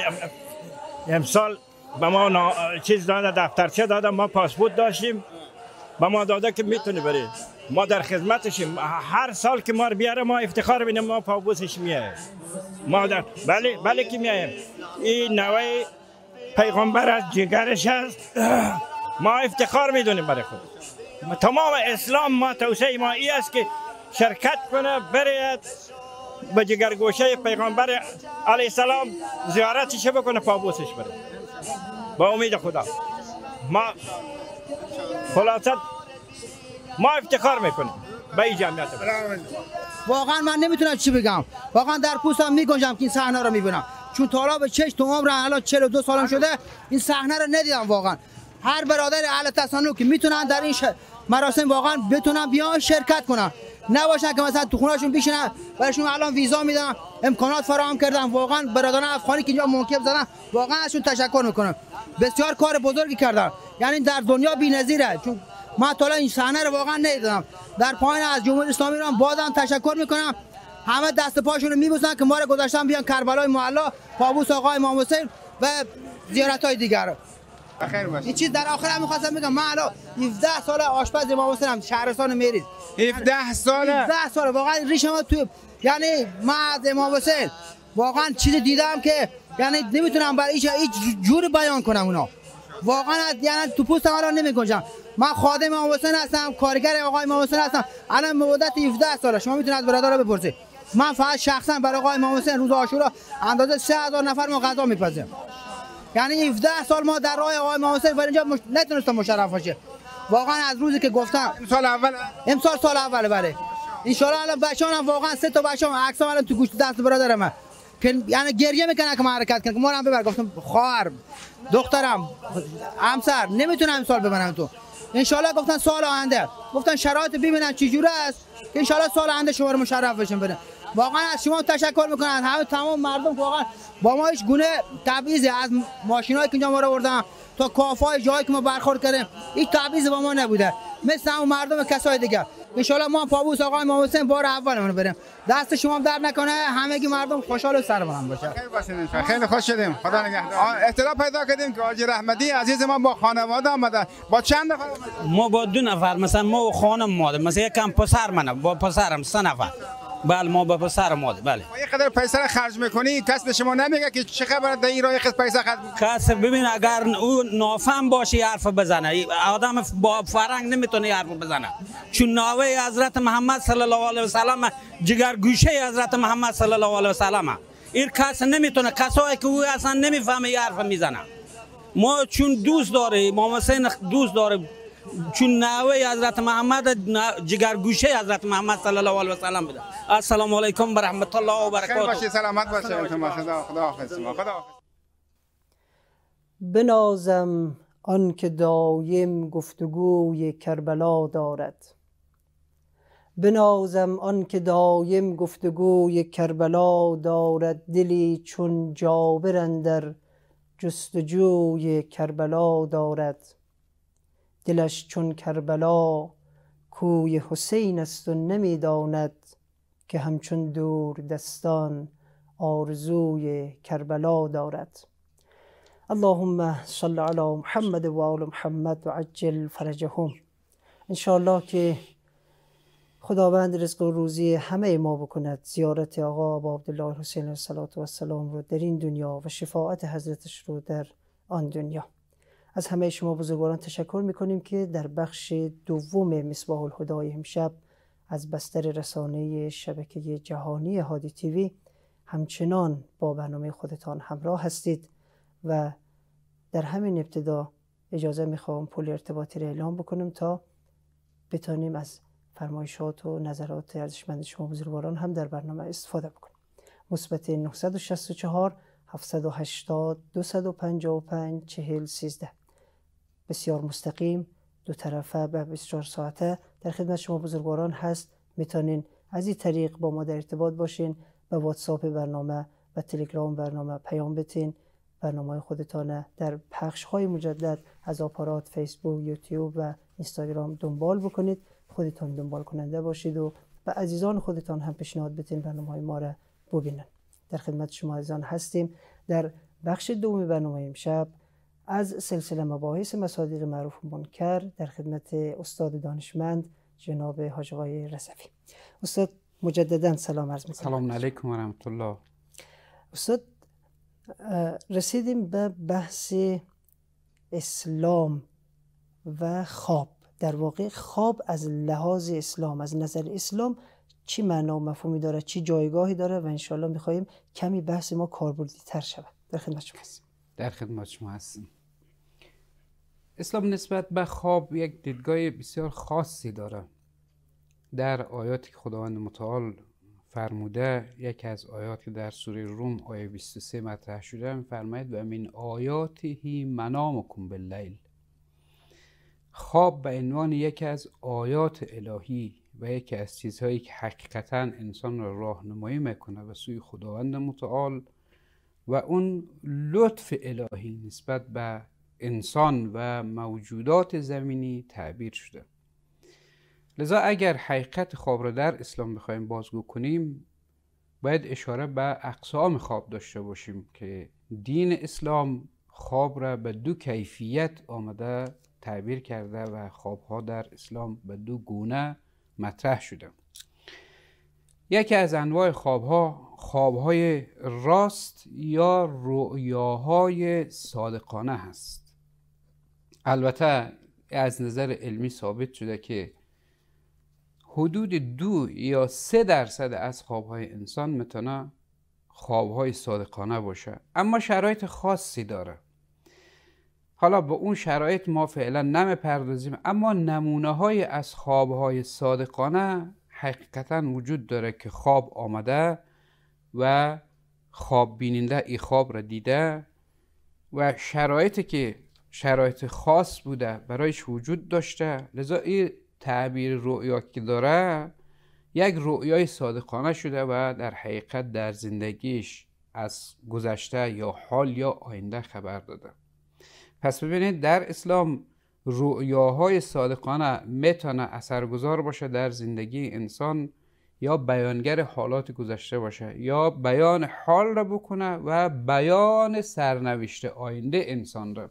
امسال به ما نا... چیز داده دفترچه داده ما پاسپورت داشتیم به ما داده که میتونی بری ما در خدمتشیم هر سال که ما رو بیاره ما افتخار بینیم ما پابوسش میاییم ما در بله بله که میاییم این نوه پیغمبر از جگرش است ما افتخار میدونیم برای خود تمام اسلام ما توسعه ما ای است که شرکت کنه برید به جگرگوشه پیغمبر علیه السلام زیارتش بکنه پابوسش بره با امید خدا ما خلاصت ما افتخار میکنیم به این جمعیت واقعا من نمیتونم چی بگم واقعا در پوستم میگنجم که این صحنه رو میبینم چون تالا به چش تو عمرم الان 42 سالم شده این صحنه رو ندیدم واقعا هر برادر اهل تسانو که میتونن در این مراسم واقعا بتونن بیان شرکت کنن نباشن که مثلا تو خونهشون بشینن برایشون الان ویزا میدن امکانات فراهم کردن واقعا برادران افغانی که اینجا موکب زدن واقعا ازشون تشکر میکنم بسیار کار بزرگی کردن یعنی در دنیا بی‌نظیره چون ما تا این صحنه رو واقعا ندیدم در پایین از جمهوری اسلامی ایران بازم تشکر میکنم همه دست پاشون رو میبوسن که ما رو گذاشتن بیان کربلای معلا پابوس آقای امام و زیارت های دیگر بخیر باشه چیز در آخر هم می‌خواستم بگم من الان 17 سال آشپز امام حسین هم شهرستان مریض 17 سال 17 سال واقعا ریشم تو یعنی ما از امام حسین واقعا چیزی دیدم که یعنی نمیتونم برای هیچ جوری بیان کنم اونا واقعا یعنی تو پوستم الان نمیگنجم من خادم امام حسین هستم کارگر آقای امام حسین هستم الان مدت 17 ساله شما میتونید از برادر بپرسید من فقط شخصا برای آقای امام حسین روز عاشورا اندازه 3000 نفر ما غذا میپزیم یعنی 17 سال ما در راه آقای امام حسین ولی اینجا مش... نتونستم مشرف باشه واقعا از روزی که گفتم سال اول امسال سال اول بله ان الان هم واقعا سه تا بچه‌ام عکسام الان تو گوشت دست برادر من که یعنی گریه میکنه که ما حرکت کنم ما هم ببر گفتم خواهر دخترم همسر نمیتونم امسال ببرم تو انشالله گفتن سال آینده گفتن شرایط ببینن جوری است که انشالله سال آینده شما مشرف بشین بره واقعا از شما تشکر میکنن همه تمام مردم واقعا با ما هیچ گونه تبعیض از ماشینایی که اینجا ما رو آوردن تا کافای جایی که ما برخورد کردیم هیچ تبعیض با ما نبوده مثل همون مردم کسای دیگه ان ما پابوس آقای امام حسین بار اول اون بریم دست شما در نکنه همگی مردم خوشحال و سر باشه خیلی باشه خیلی خوش شدیم خدا نگهدار اطلاع پیدا کردیم که حاجی رحمتی عزیز ما با خانواده آمده با چند نفر ما با دو نفر مثلا ما و خانم ما مثلا یک کم پسر منم با پسرم سه نفر بله ما به سر ماده بله ما یه قدر پیسه خرج میکنی کس به شما نمیگه که چه خبر در این راه خص پیسه خرج کس ببین اگر او نافهم باشه حرف بزنه آدم با فرنگ نمیتونه حرف بزنه چون ناوه حضرت محمد صلی الله علیه و سلام جگر گوشه حضرت محمد صلی الله علیه و سلم این کس نمیتونه کسایی که او اصلا نمیفهمه حرف میزنه ما چون دوست داره ما حسین دوست داره چون نوی حضرت محمد جگرگوشه حضرت محمد صلی الله علیه و سلم بوده السلام علیکم و رحمت الله و برکاته باشه سلامت باشه خدا حافظ خدا بنازم آن که دایم گفتگوی کربلا دارد بنازم آن که دایم گفتگوی کربلا دارد دلی چون جابر اندر جستجوی کربلا دارد دلش چون کربلا کوی حسین است و نمیداند که همچون دور دستان آرزوی کربلا دارد اللهم صل علی محمد و آل محمد و عجل فرجهم الله که خداوند رزق و روزی همه ما بکند زیارت آقا با عبدالله حسین و السلام رو در این دنیا و شفاعت حضرتش رو در آن دنیا از همه شما بزرگواران تشکر میکنیم که در بخش دوم مصباح الهدای امشب از بستر رسانه شبکه جهانی هادی تیوی همچنان با برنامه خودتان همراه هستید و در همین ابتدا اجازه میخوام پول ارتباطی را اعلام بکنم تا بتانیم از فرمایشات و نظرات ارزشمند شما بزرگواران هم در برنامه استفاده بکنیم مثبت 964 780 255 40 بسیار مستقیم دو طرفه به 24 ساعته در خدمت شما بزرگواران هست میتونین از این طریق با ما در ارتباط باشین به واتساپ برنامه و تلگرام برنامه پیام بتین برنامه خودتان در پخش های مجدد از آپارات فیسبوک یوتیوب و اینستاگرام دنبال بکنید خودتان دنبال کننده باشید و به عزیزان خودتان هم پیشنهاد بتین برنامه های ما را ببینن در خدمت شما عزیزان هستیم در بخش دوم برنامه امشب از سلسله مباحث مصادیق معروف منکر در خدمت استاد دانشمند جناب حاج رسفی رسفی استاد مجددا سلام عرض سلام علیکم و رحمت الله استاد رسیدیم به بحث اسلام و خواب در واقع خواب از لحاظ اسلام از نظر اسلام چی معنا و مفهومی داره چی جایگاهی داره و انشالله میخواییم کمی بحث ما کاربردی تر شود در خدمت شما هستیم در خدمت شما هستیم اسلام نسبت به خواب یک دیدگاه بسیار خاصی داره در آیاتی که خداوند متعال فرموده یکی از آیات که در سوره روم آیه 23 مطرح شده فرمایید و من آیاته منامکم باللیل خواب به عنوان یکی از آیات الهی و یکی از چیزهایی که حقیقتا انسان را راهنمایی میکنه به سوی خداوند متعال و اون لطف الهی نسبت به انسان و موجودات زمینی تعبیر شده لذا اگر حقیقت خواب را در اسلام بخوایم بازگو کنیم باید اشاره به اقسام خواب داشته باشیم که دین اسلام خواب را به دو کیفیت آمده تعبیر کرده و خوابها در اسلام به دو گونه مطرح شده یکی از انواع خوابها خوابهای راست یا رؤیاهای صادقانه هست البته از نظر علمی ثابت شده که حدود دو یا سه درصد از خوابهای انسان میتونه خوابهای صادقانه باشه اما شرایط خاصی داره حالا به اون شرایط ما فعلا نمیپردازیم اما نمونه از خوابهای صادقانه حقیقتا وجود داره که خواب آمده و خواب بیننده ای خواب را دیده و شرایطی که شرایط خاص بوده برایش وجود داشته لذا این تعبیر رؤیا که داره یک رؤیای صادقانه شده و در حقیقت در زندگیش از گذشته یا حال یا آینده خبر داده پس ببینید در اسلام رؤیاهای صادقانه میتونه اثرگذار باشه در زندگی انسان یا بیانگر حالات گذشته باشه یا بیان حال را بکنه و بیان سرنوشت آینده انسان را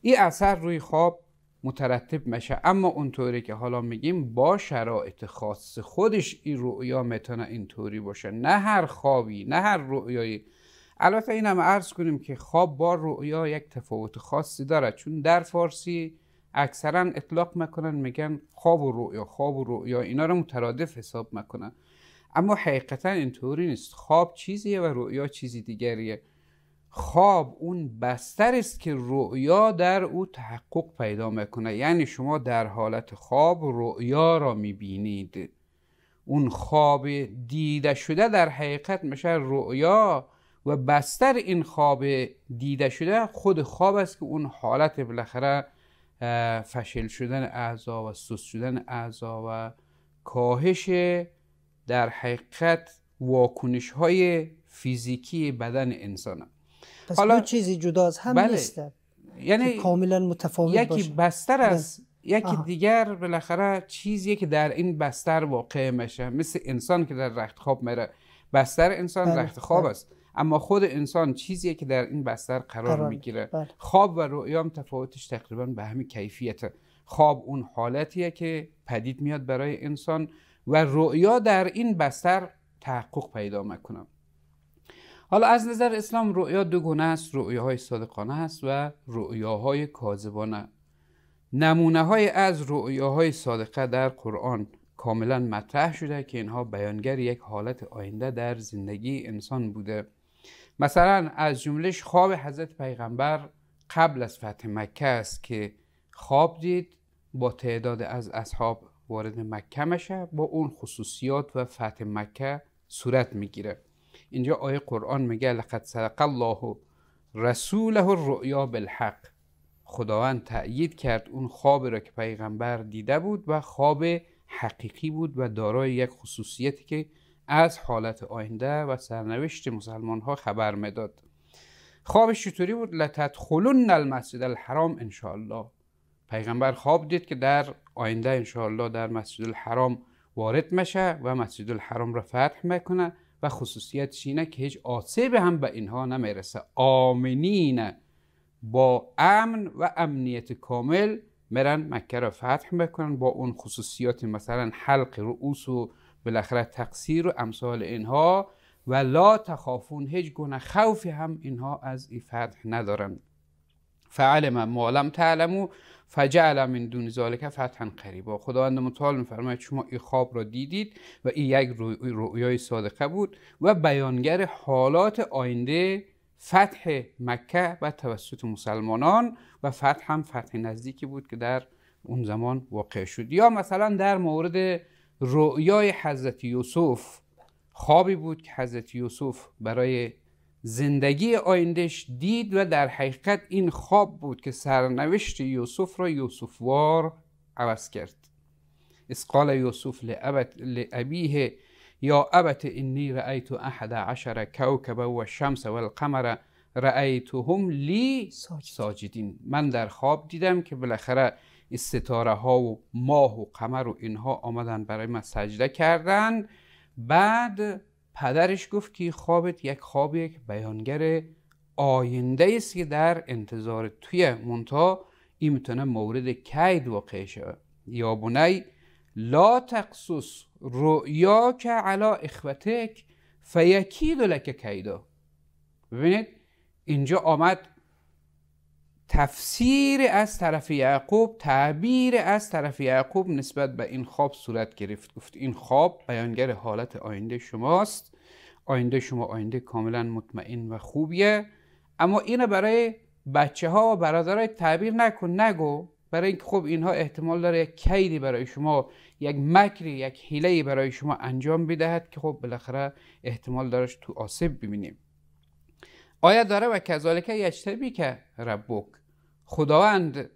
این اثر روی خواب مترتب میشه اما اونطوری که حالا میگیم با شرایط خاص خودش این رؤیا میتونه اینطوری باشه نه هر خوابی نه هر رؤیایی البته این هم عرض کنیم که خواب با رؤیا یک تفاوت خاصی داره چون در فارسی اکثرا اطلاق میکنن میگن خواب و رؤیا خواب و رؤیا اینا رو مترادف حساب میکنن اما حقیقتا اینطوری نیست خواب چیزیه و رؤیا چیزی دیگریه خواب اون بستر است که رؤیا در او تحقق پیدا میکنه یعنی شما در حالت خواب رؤیا را میبینید اون خواب دیده شده در حقیقت میشه رؤیا و بستر این خواب دیده شده خود خواب است که اون حالت بالاخره فشل شدن اعضا و سست شدن اعضا و کاهش در حقیقت واکنش های فیزیکی بدن انسان پس دو چیزی از هم بله. یعنی کاملا متفاوت یکی بستر بله. از، یکی دیگر بالاخره چیزی که در این بستر واقع میشه مثل انسان که در رخت خواب میره بستر انسان بله، رخت خواب بله. است اما خود انسان چیزیه که در این بستر قرار, میگیره خواب و رؤیا هم تفاوتش تقریبا به همین کیفیت. خواب اون حالتیه که پدید میاد برای انسان و رؤیا در این بستر تحقق پیدا میکنه حالا از نظر اسلام رؤیا دو گونه است رؤیاهای صادقانه است و رؤیاهای کاذبانه نمونه های از رؤیاهای صادقه در قرآن کاملا مطرح شده که اینها بیانگر یک حالت آینده در زندگی انسان بوده مثلا از جملهش خواب حضرت پیغمبر قبل از فتح مکه است که خواب دید با تعداد از اصحاب وارد مکه میشه با اون خصوصیات و فتح مکه صورت میگیره اینجا آیه قرآن میگه لقد صدق الله رسوله الرؤیا بالحق خداوند تأیید کرد اون خواب را که پیغمبر دیده بود و خواب حقیقی بود و دارای یک خصوصیتی که از حالت آینده و سرنوشت مسلمان ها خبر میداد خوابش چطوری بود لتدخلن المسجد الحرام الله پیغمبر خواب دید که در آینده الله در مسجد الحرام وارد میشه و مسجد الحرام را فتح میکنه و خصوصیتش اینه که هیچ آسیب هم به اینها نمیرسه آمنین با امن و امنیت کامل میرن مکه را فتح میکنن با اون خصوصیات مثلا حلق رؤوس و بالاخره تقصیر و امثال اینها و لا تخافون هیچ گونه خوفی هم اینها از ای فتح ندارن فعلم ما لم تعلمو فجعل من دون ذالک فتحا قریبا خداوند متعال میفرماید شما این خواب را دیدید و این یک رؤیای صادقه بود و بیانگر حالات آینده فتح مکه و توسط مسلمانان و فتح هم فتح نزدیکی بود که در اون زمان واقع شد یا مثلا در مورد رؤیای حضرت یوسف خوابی بود که حضرت یوسف برای زندگی آیندهش دید و در حقیقت این خواب بود که سرنوشت یوسف را یوسفوار عوض کرد اسقال یوسف لعبیه یا ابت انی رأیت احد عشر کوکب و شمس و القمر هم لی ساجدین من در خواب دیدم که بالاخره ستاره ها و ماه و قمر و اینها آمدن برای من سجده کردن بعد پدرش گفت که خوابت یک خواب یک بیانگر آینده است که در انتظار توی مونتا این میتونه مورد کید واقع شود یا بنی لا تقصص رؤیا که علا اخوتک فیکید لک کیدا ببینید اینجا آمد تفسیر از طرف یعقوب تعبیر از طرف یعقوب نسبت به این خواب صورت گرفت گفت این خواب بیانگر حالت آینده شماست آینده شما آینده کاملا مطمئن و خوبیه اما اینو برای بچه ها و برادرای تعبیر نکن نگو برای اینکه خب اینها احتمال داره یک کیدی برای شما یک مکری یک حیله برای شما انجام بدهد که خب بالاخره احتمال دارش تو آسیب ببینیم آیا داره و کذالک یجتبی که ربک خداوند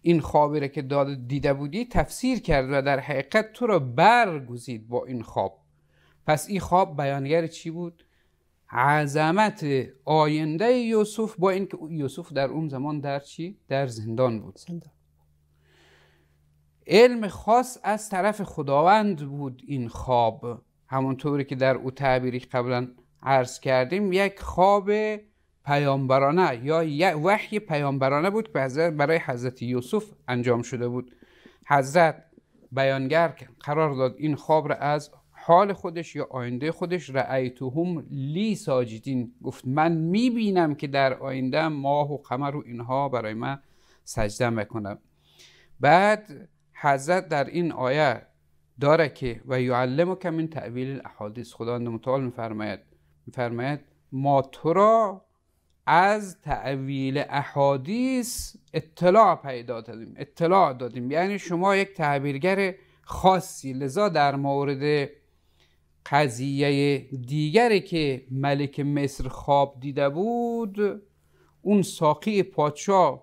این خوابی را که داده دیده بودی تفسیر کرد و در حقیقت تو را برگزید با این خواب پس این خواب بیانگر چی بود؟ عظمت آینده یوسف با اینکه یوسف در اون زمان در چی؟ در زندان بود علم خاص از طرف خداوند بود این خواب همونطوری که در او تعبیری قبلا عرض کردیم یک خواب پیامبرانه یا وحی پیامبرانه بود که برای حضرت یوسف انجام شده بود حضرت بیانگر قرار داد این خواب را از حال خودش یا آینده خودش هم لی ساجدین گفت من میبینم که در آینده ماه و قمر و اینها برای من سجده میکنم بعد حضرت در این آیه داره که و یعلمک من تعویل الاحادیث خدا متعال میفرماید میفرماید ما تو را از تعویل احادیث اطلاع پیدا دادیم اطلاع دادیم یعنی شما یک تعبیرگر خاصی لذا در مورد قضیه دیگری که ملک مصر خواب دیده بود اون ساقی پادشاه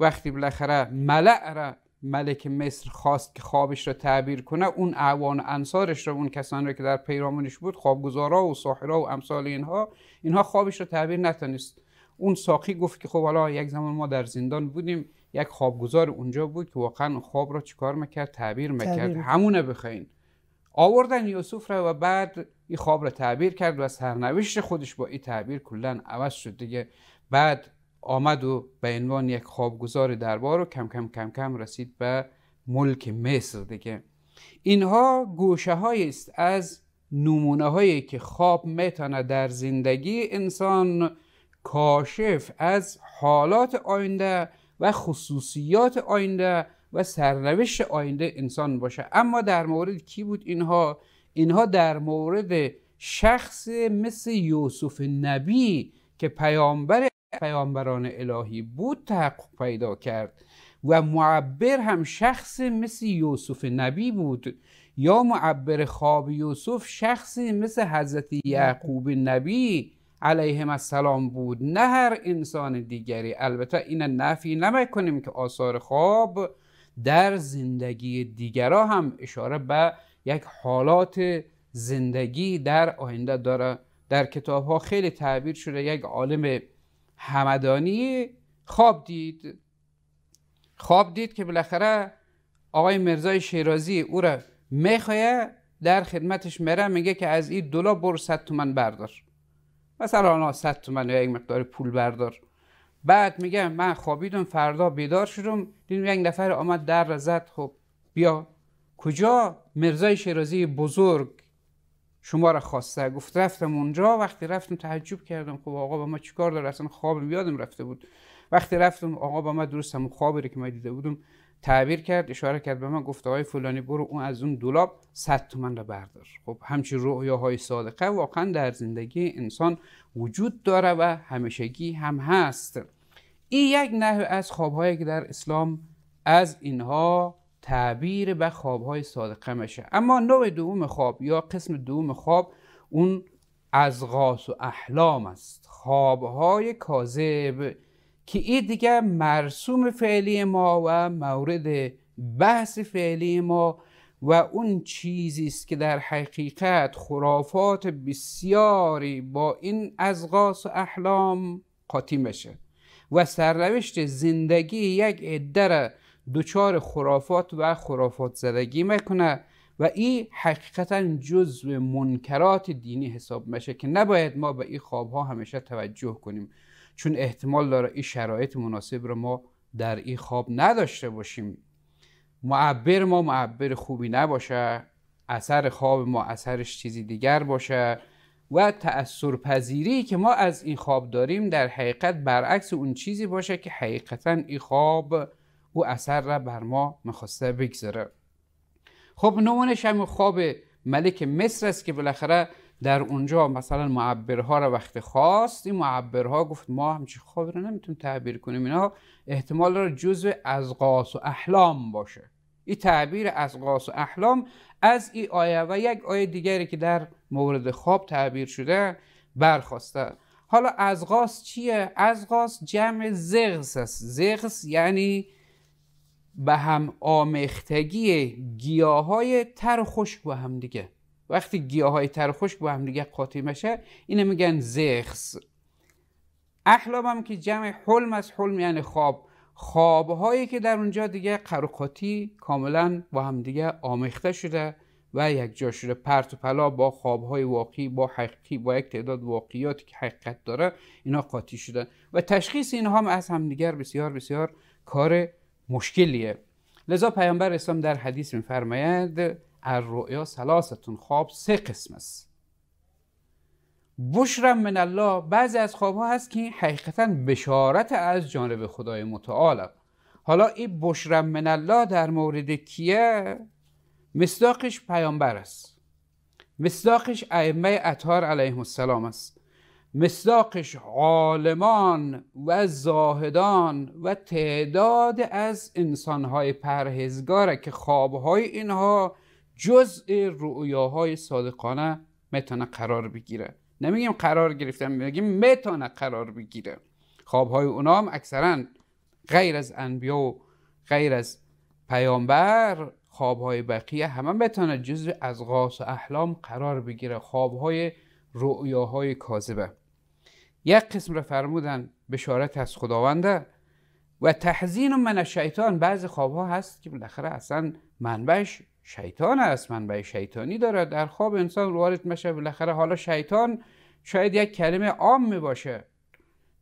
وقتی بالاخره ملع را ملک مصر خواست که خوابش را تعبیر کنه اون اعوان انصارش را اون کسانی را که در پیرامونش بود خوابگزارا و ساحرا و امثال اینها اینها خوابش را تعبیر نتونست اون ساقی گفت که خب حالا یک زمان ما در زندان بودیم یک خوابگزار اونجا بود که واقعا خواب را چیکار میکرد تعبیر میکرد همونه بخواین آوردن یوسف را و بعد این خواب را تعبیر کرد و سرنوشت خودش با این تعبیر کلا عوض شد دیگه بعد آمد و به عنوان یک خوابگزار دربار و کم کم کم کم رسید به ملک مصر دیگه اینها گوشه های است از نمونه هایی که خواب میتونه در زندگی انسان کاشف از حالات آینده و خصوصیات آینده و سرنوشت آینده انسان باشه اما در مورد کی بود اینها اینها در مورد شخص مثل یوسف نبی که پیامبر پیامبران الهی بود تحقق پیدا کرد و معبر هم شخص مثل یوسف نبی بود یا معبر خواب یوسف شخصی مثل حضرت یعقوب نبی علیهم السلام بود نه هر انسان دیگری البته این نفی نمیکنیم که آثار خواب در زندگی دیگرا هم اشاره به یک حالات زندگی در آینده داره در کتاب ها خیلی تعبیر شده یک عالم همدانی خواب دید خواب دید که بالاخره آقای مرزای شیرازی او را میخواه در خدمتش مره میگه که از این دولا برو صد تومن بردار مثلا آنها صد تومن یا یک مقدار پول بردار بعد میگم من خوابیدم فردا بیدار شدم دیدم یک نفر آمد در زد خب بیا کجا مرزای شیرازی بزرگ شما را خواسته گفت رفتم اونجا وقتی رفتم تعجب کردم خب آقا با ما چیکار داره اصلا خوابم یادم رفته بود وقتی رفتم آقا با ما درست همون خوابی که ما دیده بودم تعبیر کرد اشاره کرد به من گفت آقای فلانی برو اون از اون دولاب 100 تومن را بردار خب همچین های صادقه واقعا در زندگی انسان وجود داره و همیشگی هم هست این یک نحو از خوابهایی که در اسلام از اینها تعبیر به خوابهای صادقه میشه اما نوع دوم خواب یا قسم دوم خواب اون از غاس و احلام است خوابهای کاذب که این دیگه مرسوم فعلی ما و مورد بحث فعلی ما و اون چیزی است که در حقیقت خرافات بسیاری با این ازغاس و احلام قاطی میشه و سرنوشت زندگی یک عده دوچار دچار خرافات و خرافات زدگی میکنه و این حقیقتا جزو منکرات دینی حساب میشه که نباید ما به این خوابها همیشه توجه کنیم چون احتمال داره این شرایط مناسب رو ما در این خواب نداشته باشیم معبر ما معبر خوبی نباشه اثر خواب ما اثرش چیزی دیگر باشه و تأثیر پذیری که ما از این خواب داریم در حقیقت برعکس اون چیزی باشه که حقیقتا این خواب او اثر را بر ما میخواسته بگذاره خب نمونش هم خواب ملک مصر است که بالاخره در اونجا مثلا معبرها رو وقت خواست این معبرها گفت ما همچی خواب رو نمیتونیم تعبیر کنیم اینا احتمال رو جزء قاص و احلام باشه این تعبیر از قاص و احلام از این آیه و یک آیه دیگری که در مورد خواب تعبیر شده برخواسته حالا ازغاس چیه؟ ازغاس جمع زغس است زغس یعنی به هم آمختگی گیاه های تر و خشک با هم دیگه وقتی گیاه های تر خشک با همدیگه قاطی میشه اینه میگن زخس احلام هم که جمع حلم از حلم یعنی خواب هایی که در اونجا دیگه قرقاتی کاملا با همدیگه آمیخته شده و یک جا شده پرت و پلا با های واقعی با حقیقی با یک تعداد واقعیاتی که حقیقت داره اینا قاطی شدن و تشخیص اینها هم از همدیگر بسیار بسیار کار مشکلیه لذا پیامبر اسلام در حدیث میفرماید الرؤیا سلاستون خواب سه قسم است بشرم من الله بعضی از خوابها هست که حقیقتا بشارت از جانب خدای متعال حالا این بشرم من الله در مورد کیه مصداقش پیامبر است مصداقش ائمه اطهار علیهم السلام است مصداقش عالمان و زاهدان و تعداد از انسانهای پرهزگاره که خوابهای اینها جزء رؤیاهای صادقانه میتونه قرار بگیره نمیگیم قرار گرفتن میگیم میتونه قرار بگیره خوابهای اونا هم اکثرا غیر از انبیا و غیر از پیامبر خوابهای بقیه همه میتونه جزء از غاس و احلام قرار بگیره خوابهای رؤیاهای کاذبه یک قسم را فرمودن بشارت از خداونده و تحزین من شیطان بعض خوابها هست که بالاخره اصلا منبعش شیطان است منبع شیطانی دارد در خواب انسان وارد میشه بالاخره حالا شیطان شاید یک کلمه عام باشه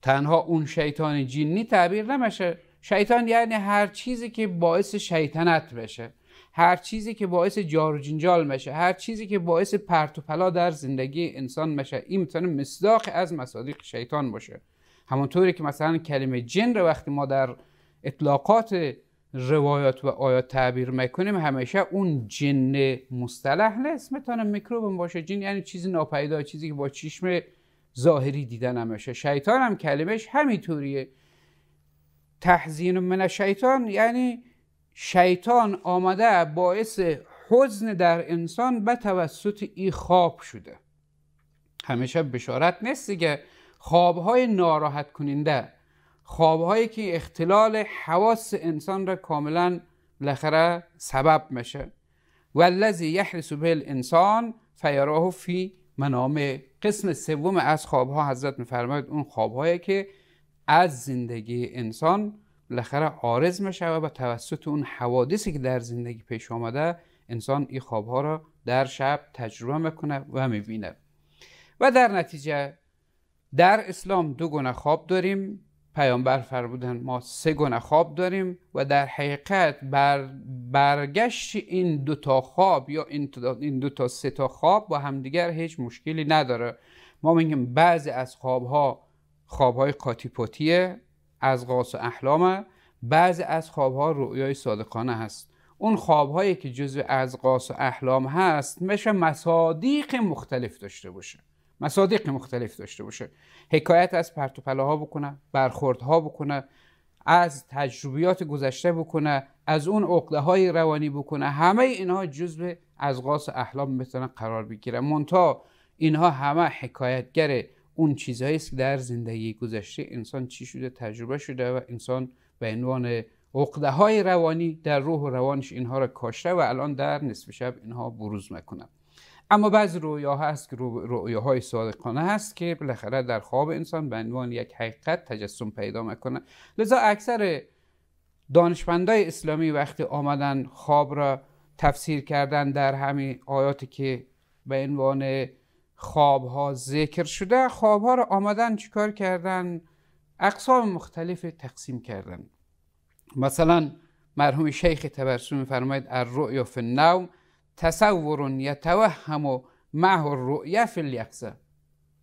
تنها اون شیطان جینی تعبیر نمیشه شیطان یعنی هر چیزی که باعث شیطنت بشه هر چیزی که باعث جار و جنجال میشه هر چیزی که باعث پرت و پلا در زندگی انسان میشه این میتونه مصداق از مصادیق شیطان باشه همونطوری که مثلا کلمه جن رو وقتی ما در اطلاقات روایات و آیات تعبیر میکنیم همیشه اون جن مصطلح نیست میتونه میکروب باشه جن یعنی چیزی ناپیدا چیزی که با چشم ظاهری دیدن نمیشه شیطان هم کلمش همینطوریه تحزین من شیطان یعنی شیطان آمده باعث حزن در انسان به توسط ای خواب شده همیشه بشارت نیست که خوابهای ناراحت کننده خوابهایی که اختلال حواس انسان را کاملا لخره سبب میشه والذی یحرس به الانسان فیراه فی منامه قسم سوم از خوابها حضرت میفرماید اون خوابهایی که از زندگی انسان لخره عارض میشه و به توسط اون حوادثی که در زندگی پیش آمده انسان این ها را در شب تجربه میکنه و میبینه و در نتیجه در اسلام دو گونه خواب داریم پیامبر فرمودن ما سه گونه خواب داریم و در حقیقت بر برگشت این دو تا خواب یا این دو تا سه تا خواب با همدیگر هیچ مشکلی نداره ما میگیم بعضی از خوابها خوابهای پاتیه از غاس و احلامه بعضی از خوابها رؤیای صادقانه هست اون خوابهایی که جزء از غاس و احلام هست میشه مصادیق مختلف داشته باشه مصادیق مختلف داشته باشه حکایت از پرتوپلاها بکنه برخوردها بکنه از تجربیات گذشته بکنه از اون عقده های روانی بکنه همه اینها جزء از غاص احلام میتونه قرار بگیره مونتا اینها همه حکایتگر اون چیزهایی است که در زندگی گذشته انسان چی شده تجربه شده و انسان به عنوان عقده های روانی در روح و روانش اینها را کاشته و الان در نصف شب اینها بروز میکنه. اما بعض رویا هست که رویاهای صادقانه هست که بالاخره در خواب انسان به عنوان یک حقیقت تجسم پیدا میکنه لذا اکثر دانشمندای اسلامی وقتی آمدن خواب را تفسیر کردن در همین آیاتی که به عنوان خواب ها ذکر شده خواب ها را آمدن چیکار کردن اقسام مختلف تقسیم کردن مثلا مرحوم شیخ تبرسو میفرماید الرؤیا فی النوم تصور یتوهم و معه رؤیه فی الیقظه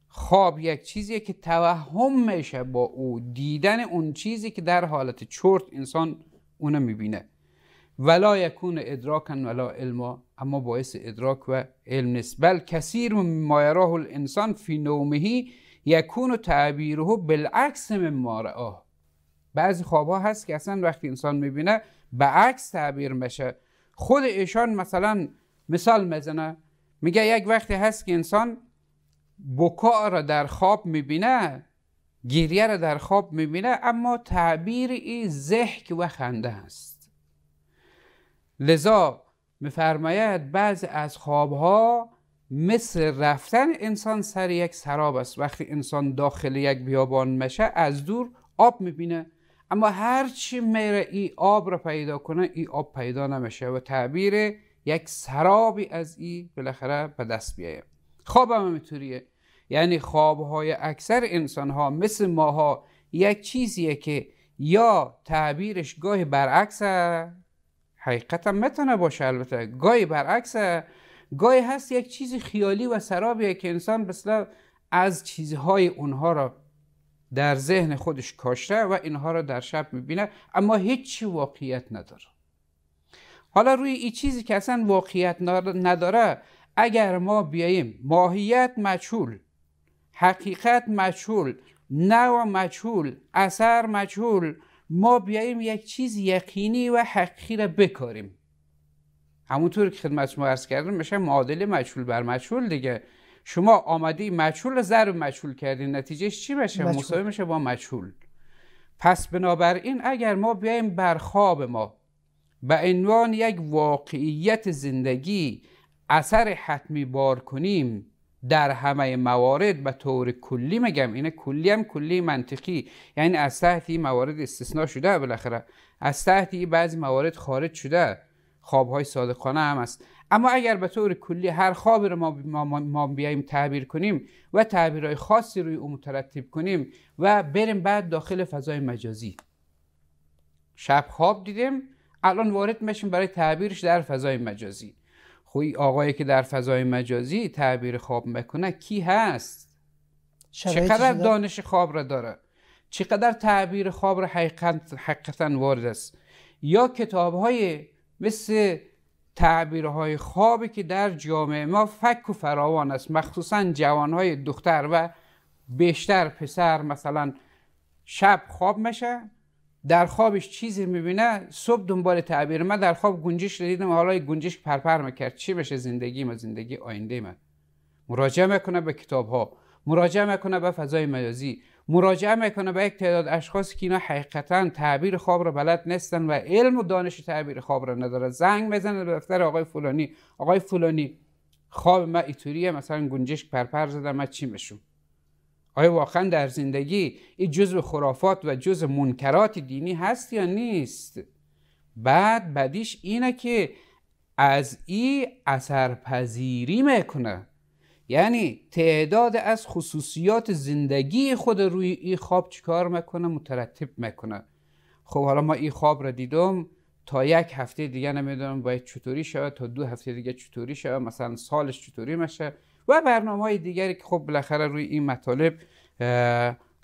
خواب یک چیزیه که توهم میشه با او دیدن اون چیزی که در حالت چرت انسان اونو میبینه ولا یکون ادراکن ولا علما اما باعث ادراک و علم نیست بل کثیر مما یراه الانسان فی نومهی یکون تعبیره بالعکس مما رآه بعضی خوابها هست که اصلا وقتی انسان میبینه به عکس تعبیر میشه خود ایشان مثلا مثال میزنه میگه یک وقتی هست که انسان بکا را در خواب میبینه گیریه را در خواب میبینه اما تعبیر ای زهک و خنده است لذا میفرماید بعض از خوابها مثل رفتن انسان سر یک سراب است وقتی انسان داخل یک بیابان میشه از دور آب میبینه اما هرچی میره ای آب را پیدا کنه ای آب پیدا نمیشه و تعبیر یک سرابی از ای بالاخره به دست بیایم خواب هم همیتوریه. یعنی خوابهای اکثر انسان ها مثل ماها یک چیزیه که یا تعبیرش گاهی برعکس حقیقت متونه باشه البته گاهی برعکس گاهی هست یک چیز خیالی و سرابیه که انسان مثلا از چیزهای اونها را در ذهن خودش کاشته و اینها را در شب میبینه اما هیچی واقعیت نداره حالا روی این چیزی که اصلا واقعیت نداره اگر ما بیاییم ماهیت مجهول حقیقت مجهول نوع مجهول اثر مجهول ما بیاییم یک چیز یقینی و حقیقی را بکاریم همونطور که خدمت شما عرض کردم میشه معادله مجهول بر مجهول دیگه شما آمدی مجهول رو ضرب مجهول کردی نتیجهش چی بشه مساوی میشه با مجهول پس بنابراین اگر ما بیایم بر خواب ما به عنوان یک واقعیت زندگی اثر حتمی بار کنیم در همه موارد به طور کلی میگم اینه کلی هم کلی منطقی یعنی از تحت این موارد استثنا شده بالاخره از تحت این بعضی موارد خارج شده خوابهای صادقانه هم است اما اگر به طور کلی هر خواب رو ما, ما بیاییم تعبیر کنیم و تعبیرهای خاصی روی او مترتب کنیم و بریم بعد داخل فضای مجازی شب خواب دیدیم الان وارد میشیم برای تعبیرش در فضای مجازی خوی خب آقایی که در فضای مجازی تعبیر خواب میکنه کی هست چقدر دانش خواب را داره چقدر تعبیر خواب را حقیقتا وارد است یا کتاب های مثل تعبیرهای خوابی که در جامعه ما فک و فراوان است مخصوصا های دختر و بیشتر پسر مثلا شب خواب میشه در خوابش چیزی میبینه صبح دنبال تعبیر من در خواب گنجش دیدم حالا گنجش پرپر میکرد چی بشه زندگی ما زندگی آینده من مراجعه میکنه به کتاب ها مراجعه میکنه به فضای مجازی مراجعه میکنه به یک تعداد اشخاص که اینا حقیقتا تعبیر خواب را بلد نیستن و علم و دانش تعبیر خواب را نداره زنگ میزنه به دفتر آقای فلانی آقای فلانی خواب من ایتوریه مثلا گنجش پرپر زدم من چی میشم آیا واقعا در زندگی این جزء خرافات و جزء منکرات دینی هست یا نیست بعد بدیش اینه که از این اثرپذیری میکنه یعنی تعداد از خصوصیات زندگی خود روی این خواب چیکار میکنه مترتب میکنه خب حالا ما این خواب را دیدم تا یک هفته دیگه نمیدونم باید چطوری شود تا دو هفته دیگه چطوری شود مثلا سالش چطوری میشه و برنامه های دیگری که خب بالاخره روی این مطالب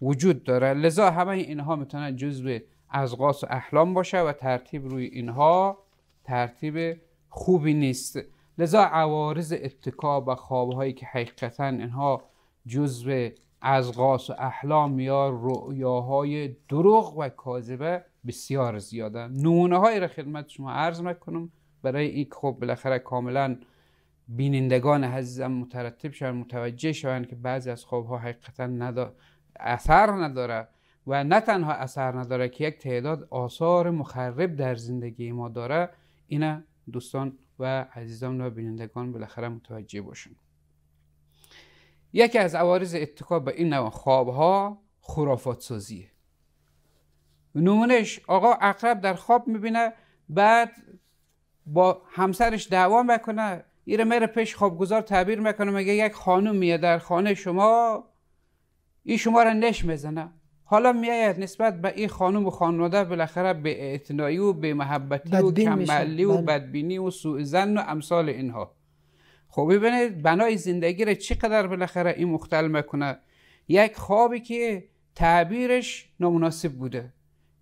وجود داره لذا همه اینها میتونن جزء ازغاس و احلام باشه و ترتیب روی اینها ترتیب خوبی نیست لذا عوارض اتکا و هایی که حقیقتا اینها جزو ازغاس و احلام یا رؤیاهای دروغ و کاذبه بسیار زیاده نمونه های را خدمت شما عرض میکنم برای این خب بالاخره کاملا بینندگان عزیزم مترتب شوند متوجه شوند که بعضی از خوابها حقیقتا ندا... اثر نداره و نه تنها اثر نداره که یک تعداد آثار مخرب در زندگی ما داره اینا دوستان و عزیزان و بینندگان بالاخره متوجه باشن یکی از عوارض اتکا به این نوع خوابها خرافات سازیه نمونهش آقا اقرب در خواب میبینه بعد با همسرش دعوا میکنه ایره میره پیش خوابگزار تعبیر میکنه میگه یک خانوم میه در خانه شما این شما را نش میزنه حالا میآید نسبت به این خانم و خانواده بالاخره به اعتنایی و به محبتی و کمالی و بله. بدبینی و سوء زن و امثال اینها خب ببینید بنای زندگی را چقدر بالاخره این مختل میکنه یک خوابی که تعبیرش نامناسب بوده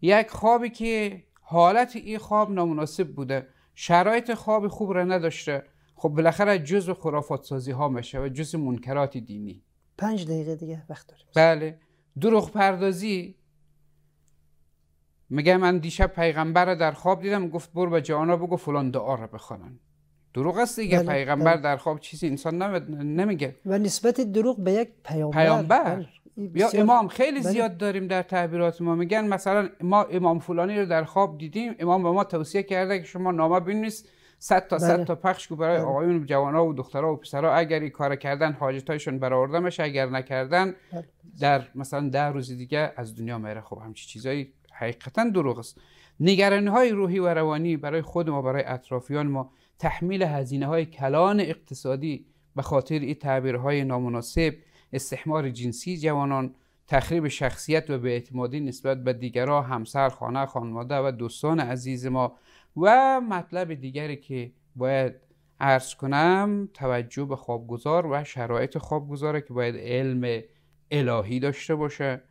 یک خوابی که حالت این خواب نامناسب بوده شرایط خواب خوب را نداشته خب بالاخره جزء خرافات سازی ها میشه و جزء منکرات دینی پنج دقیقه دیگه وقت داریم بله دروغ پردازی میگه من دیشب پیغمبر رو در خواب دیدم گفت برو به جهانا بگو فلان دعا رو بخوان دروغ است دیگه بله، پیغمبر بله. در خواب چیزی انسان نمیگه و نسبت دروغ به یک پیامبر, پیامبر. بله. یا امام خیلی بله. زیاد داریم در تعبیرات ما میگن مثلا ما امام فلانی رو در خواب دیدیم امام به ما توصیه کرده که شما نامه بنویسید صد تا صد بله. تا پخش کو برای بله. آقایون جوانا و دخترها و پسرا اگر این کار کردن حاجتایشون میشه اگر نکردن بله. در مثلا ده روز دیگه از دنیا میره خب همچی چیزایی حقیقتا دروغ است نگرانی های روحی و روانی برای خود ما برای اطرافیان ما تحمیل هزینه های کلان اقتصادی به خاطر این تعبیرهای نامناسب استحمار جنسی جوانان تخریب شخصیت و به اعتمادی نسبت به دیگرها همسر خانه خانواده و دوستان عزیز ما و مطلب دیگری که باید عرض کنم توجه به خوابگذار و شرایط خوابگذاره که باید علم الهی داشته باشه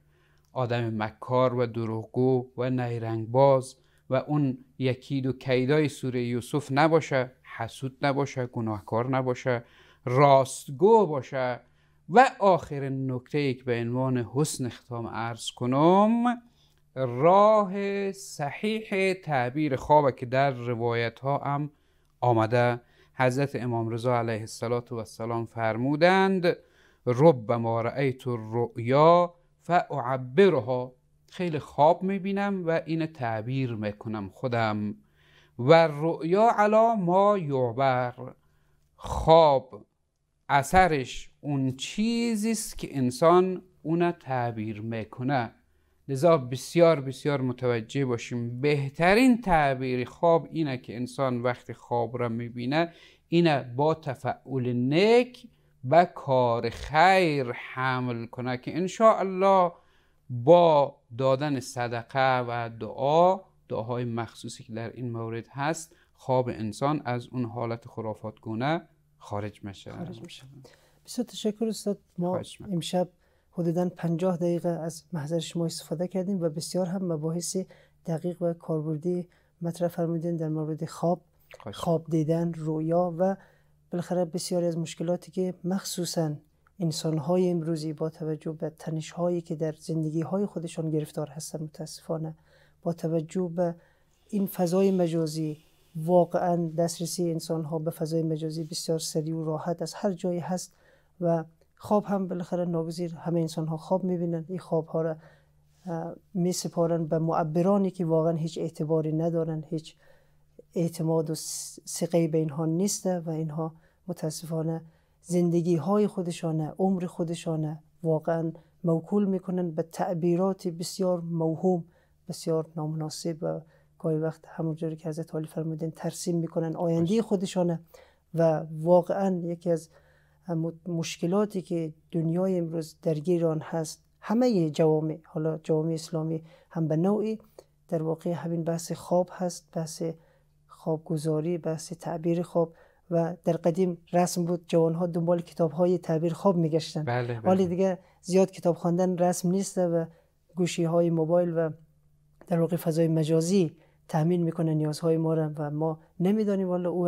آدم مکار و دروغگو و نیرنگ باز و اون یکید و کیدای سوره یوسف نباشه حسود نباشه گناهکار نباشه راستگو باشه و آخر نکته ای که به عنوان حسن اختام عرض کنم راه صحیح تعبیر خواب که در روایت ها هم آمده حضرت امام رضا علیه السلام فرمودند رب ما رأیت الرؤیا فاعبرها خیلی خواب میبینم و این تعبیر میکنم خودم و رؤیا علا ما یعبر خواب اثرش اون چیزی است که انسان اون تعبیر میکنه لذا بسیار بسیار متوجه باشیم بهترین تعبیر خواب اینه که انسان وقتی خواب را میبینه اینه با تفعول نیک و کار خیر حمل کنه که الله با دادن صدقه و دعا دعاهای مخصوصی که در این مورد هست خواب انسان از اون حالت خرافات گونه خارج میشه بسیار تشکر استاد ما امشب حدودا 50 دقیقه از محضر شما استفاده کردیم و بسیار هم مباحث دقیق و کاربردی مطرح فرمودین در مورد خواب خواب دیدن رویا و بالاخره بسیاری از مشکلاتی که مخصوصاً انسان های امروزی با توجه به تنش که در زندگی های خودشان گرفتار هستند متاسفانه با توجه به این فضای مجازی واقعا دسترسی انسان ها به فضای مجازی بسیار سریع و راحت از هر جایی هست و خواب هم بالاخره ناگزیر همه انسان ها خواب میبینن این خواب ها را می سپارن به معبرانی که واقعا هیچ اعتباری ندارن هیچ اعتماد و سقه به اینها نیسته و اینها متاسفانه زندگی های خودشانه عمر خودشانه واقعا موکول میکنن به تعبیرات بسیار موهوم بسیار نامناسب و گاهی وقت همونجوری که حضرت عالی فرمودین ترسیم میکنن آینده خودشانه و واقعا یکی از مشکلاتی که دنیای امروز درگیر آن هست همه جوامع حالا جوامع اسلامی هم به نوعی در واقع همین بحث خواب هست بحث خواب بحث تعبیر خواب و در قدیم رسم بود جوانها دنبال کتاب های تعبیر خواب میگشتن بله،, بله ولی دیگه زیاد کتاب خواندن رسم نیست و گوشی های موبایل و در واقع فضای مجازی تامین میکنه نیازهای ما را و ما نمیدانیم والا او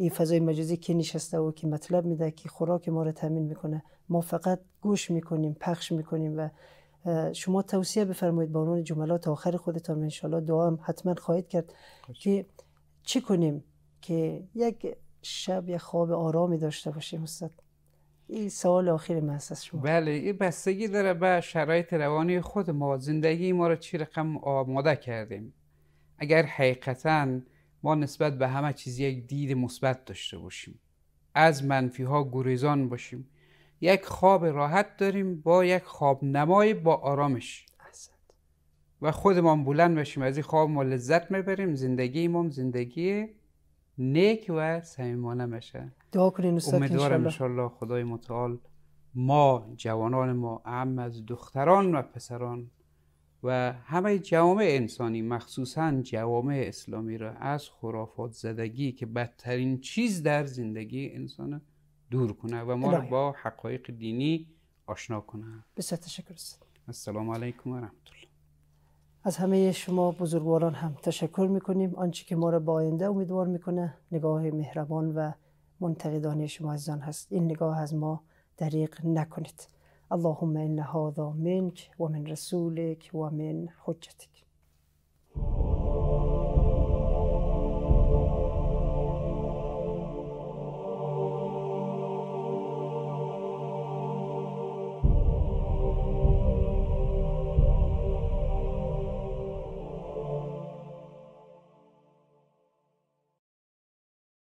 این فضای مجازی که نشسته و که مطلب میده که خوراک ما رو تامین میکنه ما فقط گوش میکنیم پخش میکنیم و شما توصیه بفرمایید عنوان جملات آخر خودتان انشالله دعا هم حتما خواهید کرد که چی کنیم که یک شب یک خواب آرامی داشته باشیم استاد این سوال آخر من است شما بله این بستگی داره به شرایط روانی خود ما زندگی ما رو چی رقم آماده کردیم اگر حقیقتاً ما نسبت به همه چیز یک دید مثبت داشته باشیم از منفی ها گریزان باشیم یک خواب راحت داریم با یک خواب نمای با آرامش و خودمان بلند بشیم از این خواب ما لذت میبریم زندگی ما زندگی نیک و صمیمانه میشه دعا کنین امیدوارم انشالله خدای متعال ما جوانان ما اهم از دختران و پسران و همه جوامع انسانی مخصوصا جوامع اسلامی را از خرافات زدگی که بدترین چیز در زندگی انسان دور کنه و ما را با حقایق دینی آشنا کنه بسیار تشکر است السلام علیکم و رحمت الله از همه شما بزرگواران هم تشکر میکنیم آنچه که ما را با آینده امیدوار میکنه نگاه مهربان و منتقدان شما عزیزان هست این نگاه از ما دریق نکنید اللهم إن هذا منك ومن رسولك ومن حجتك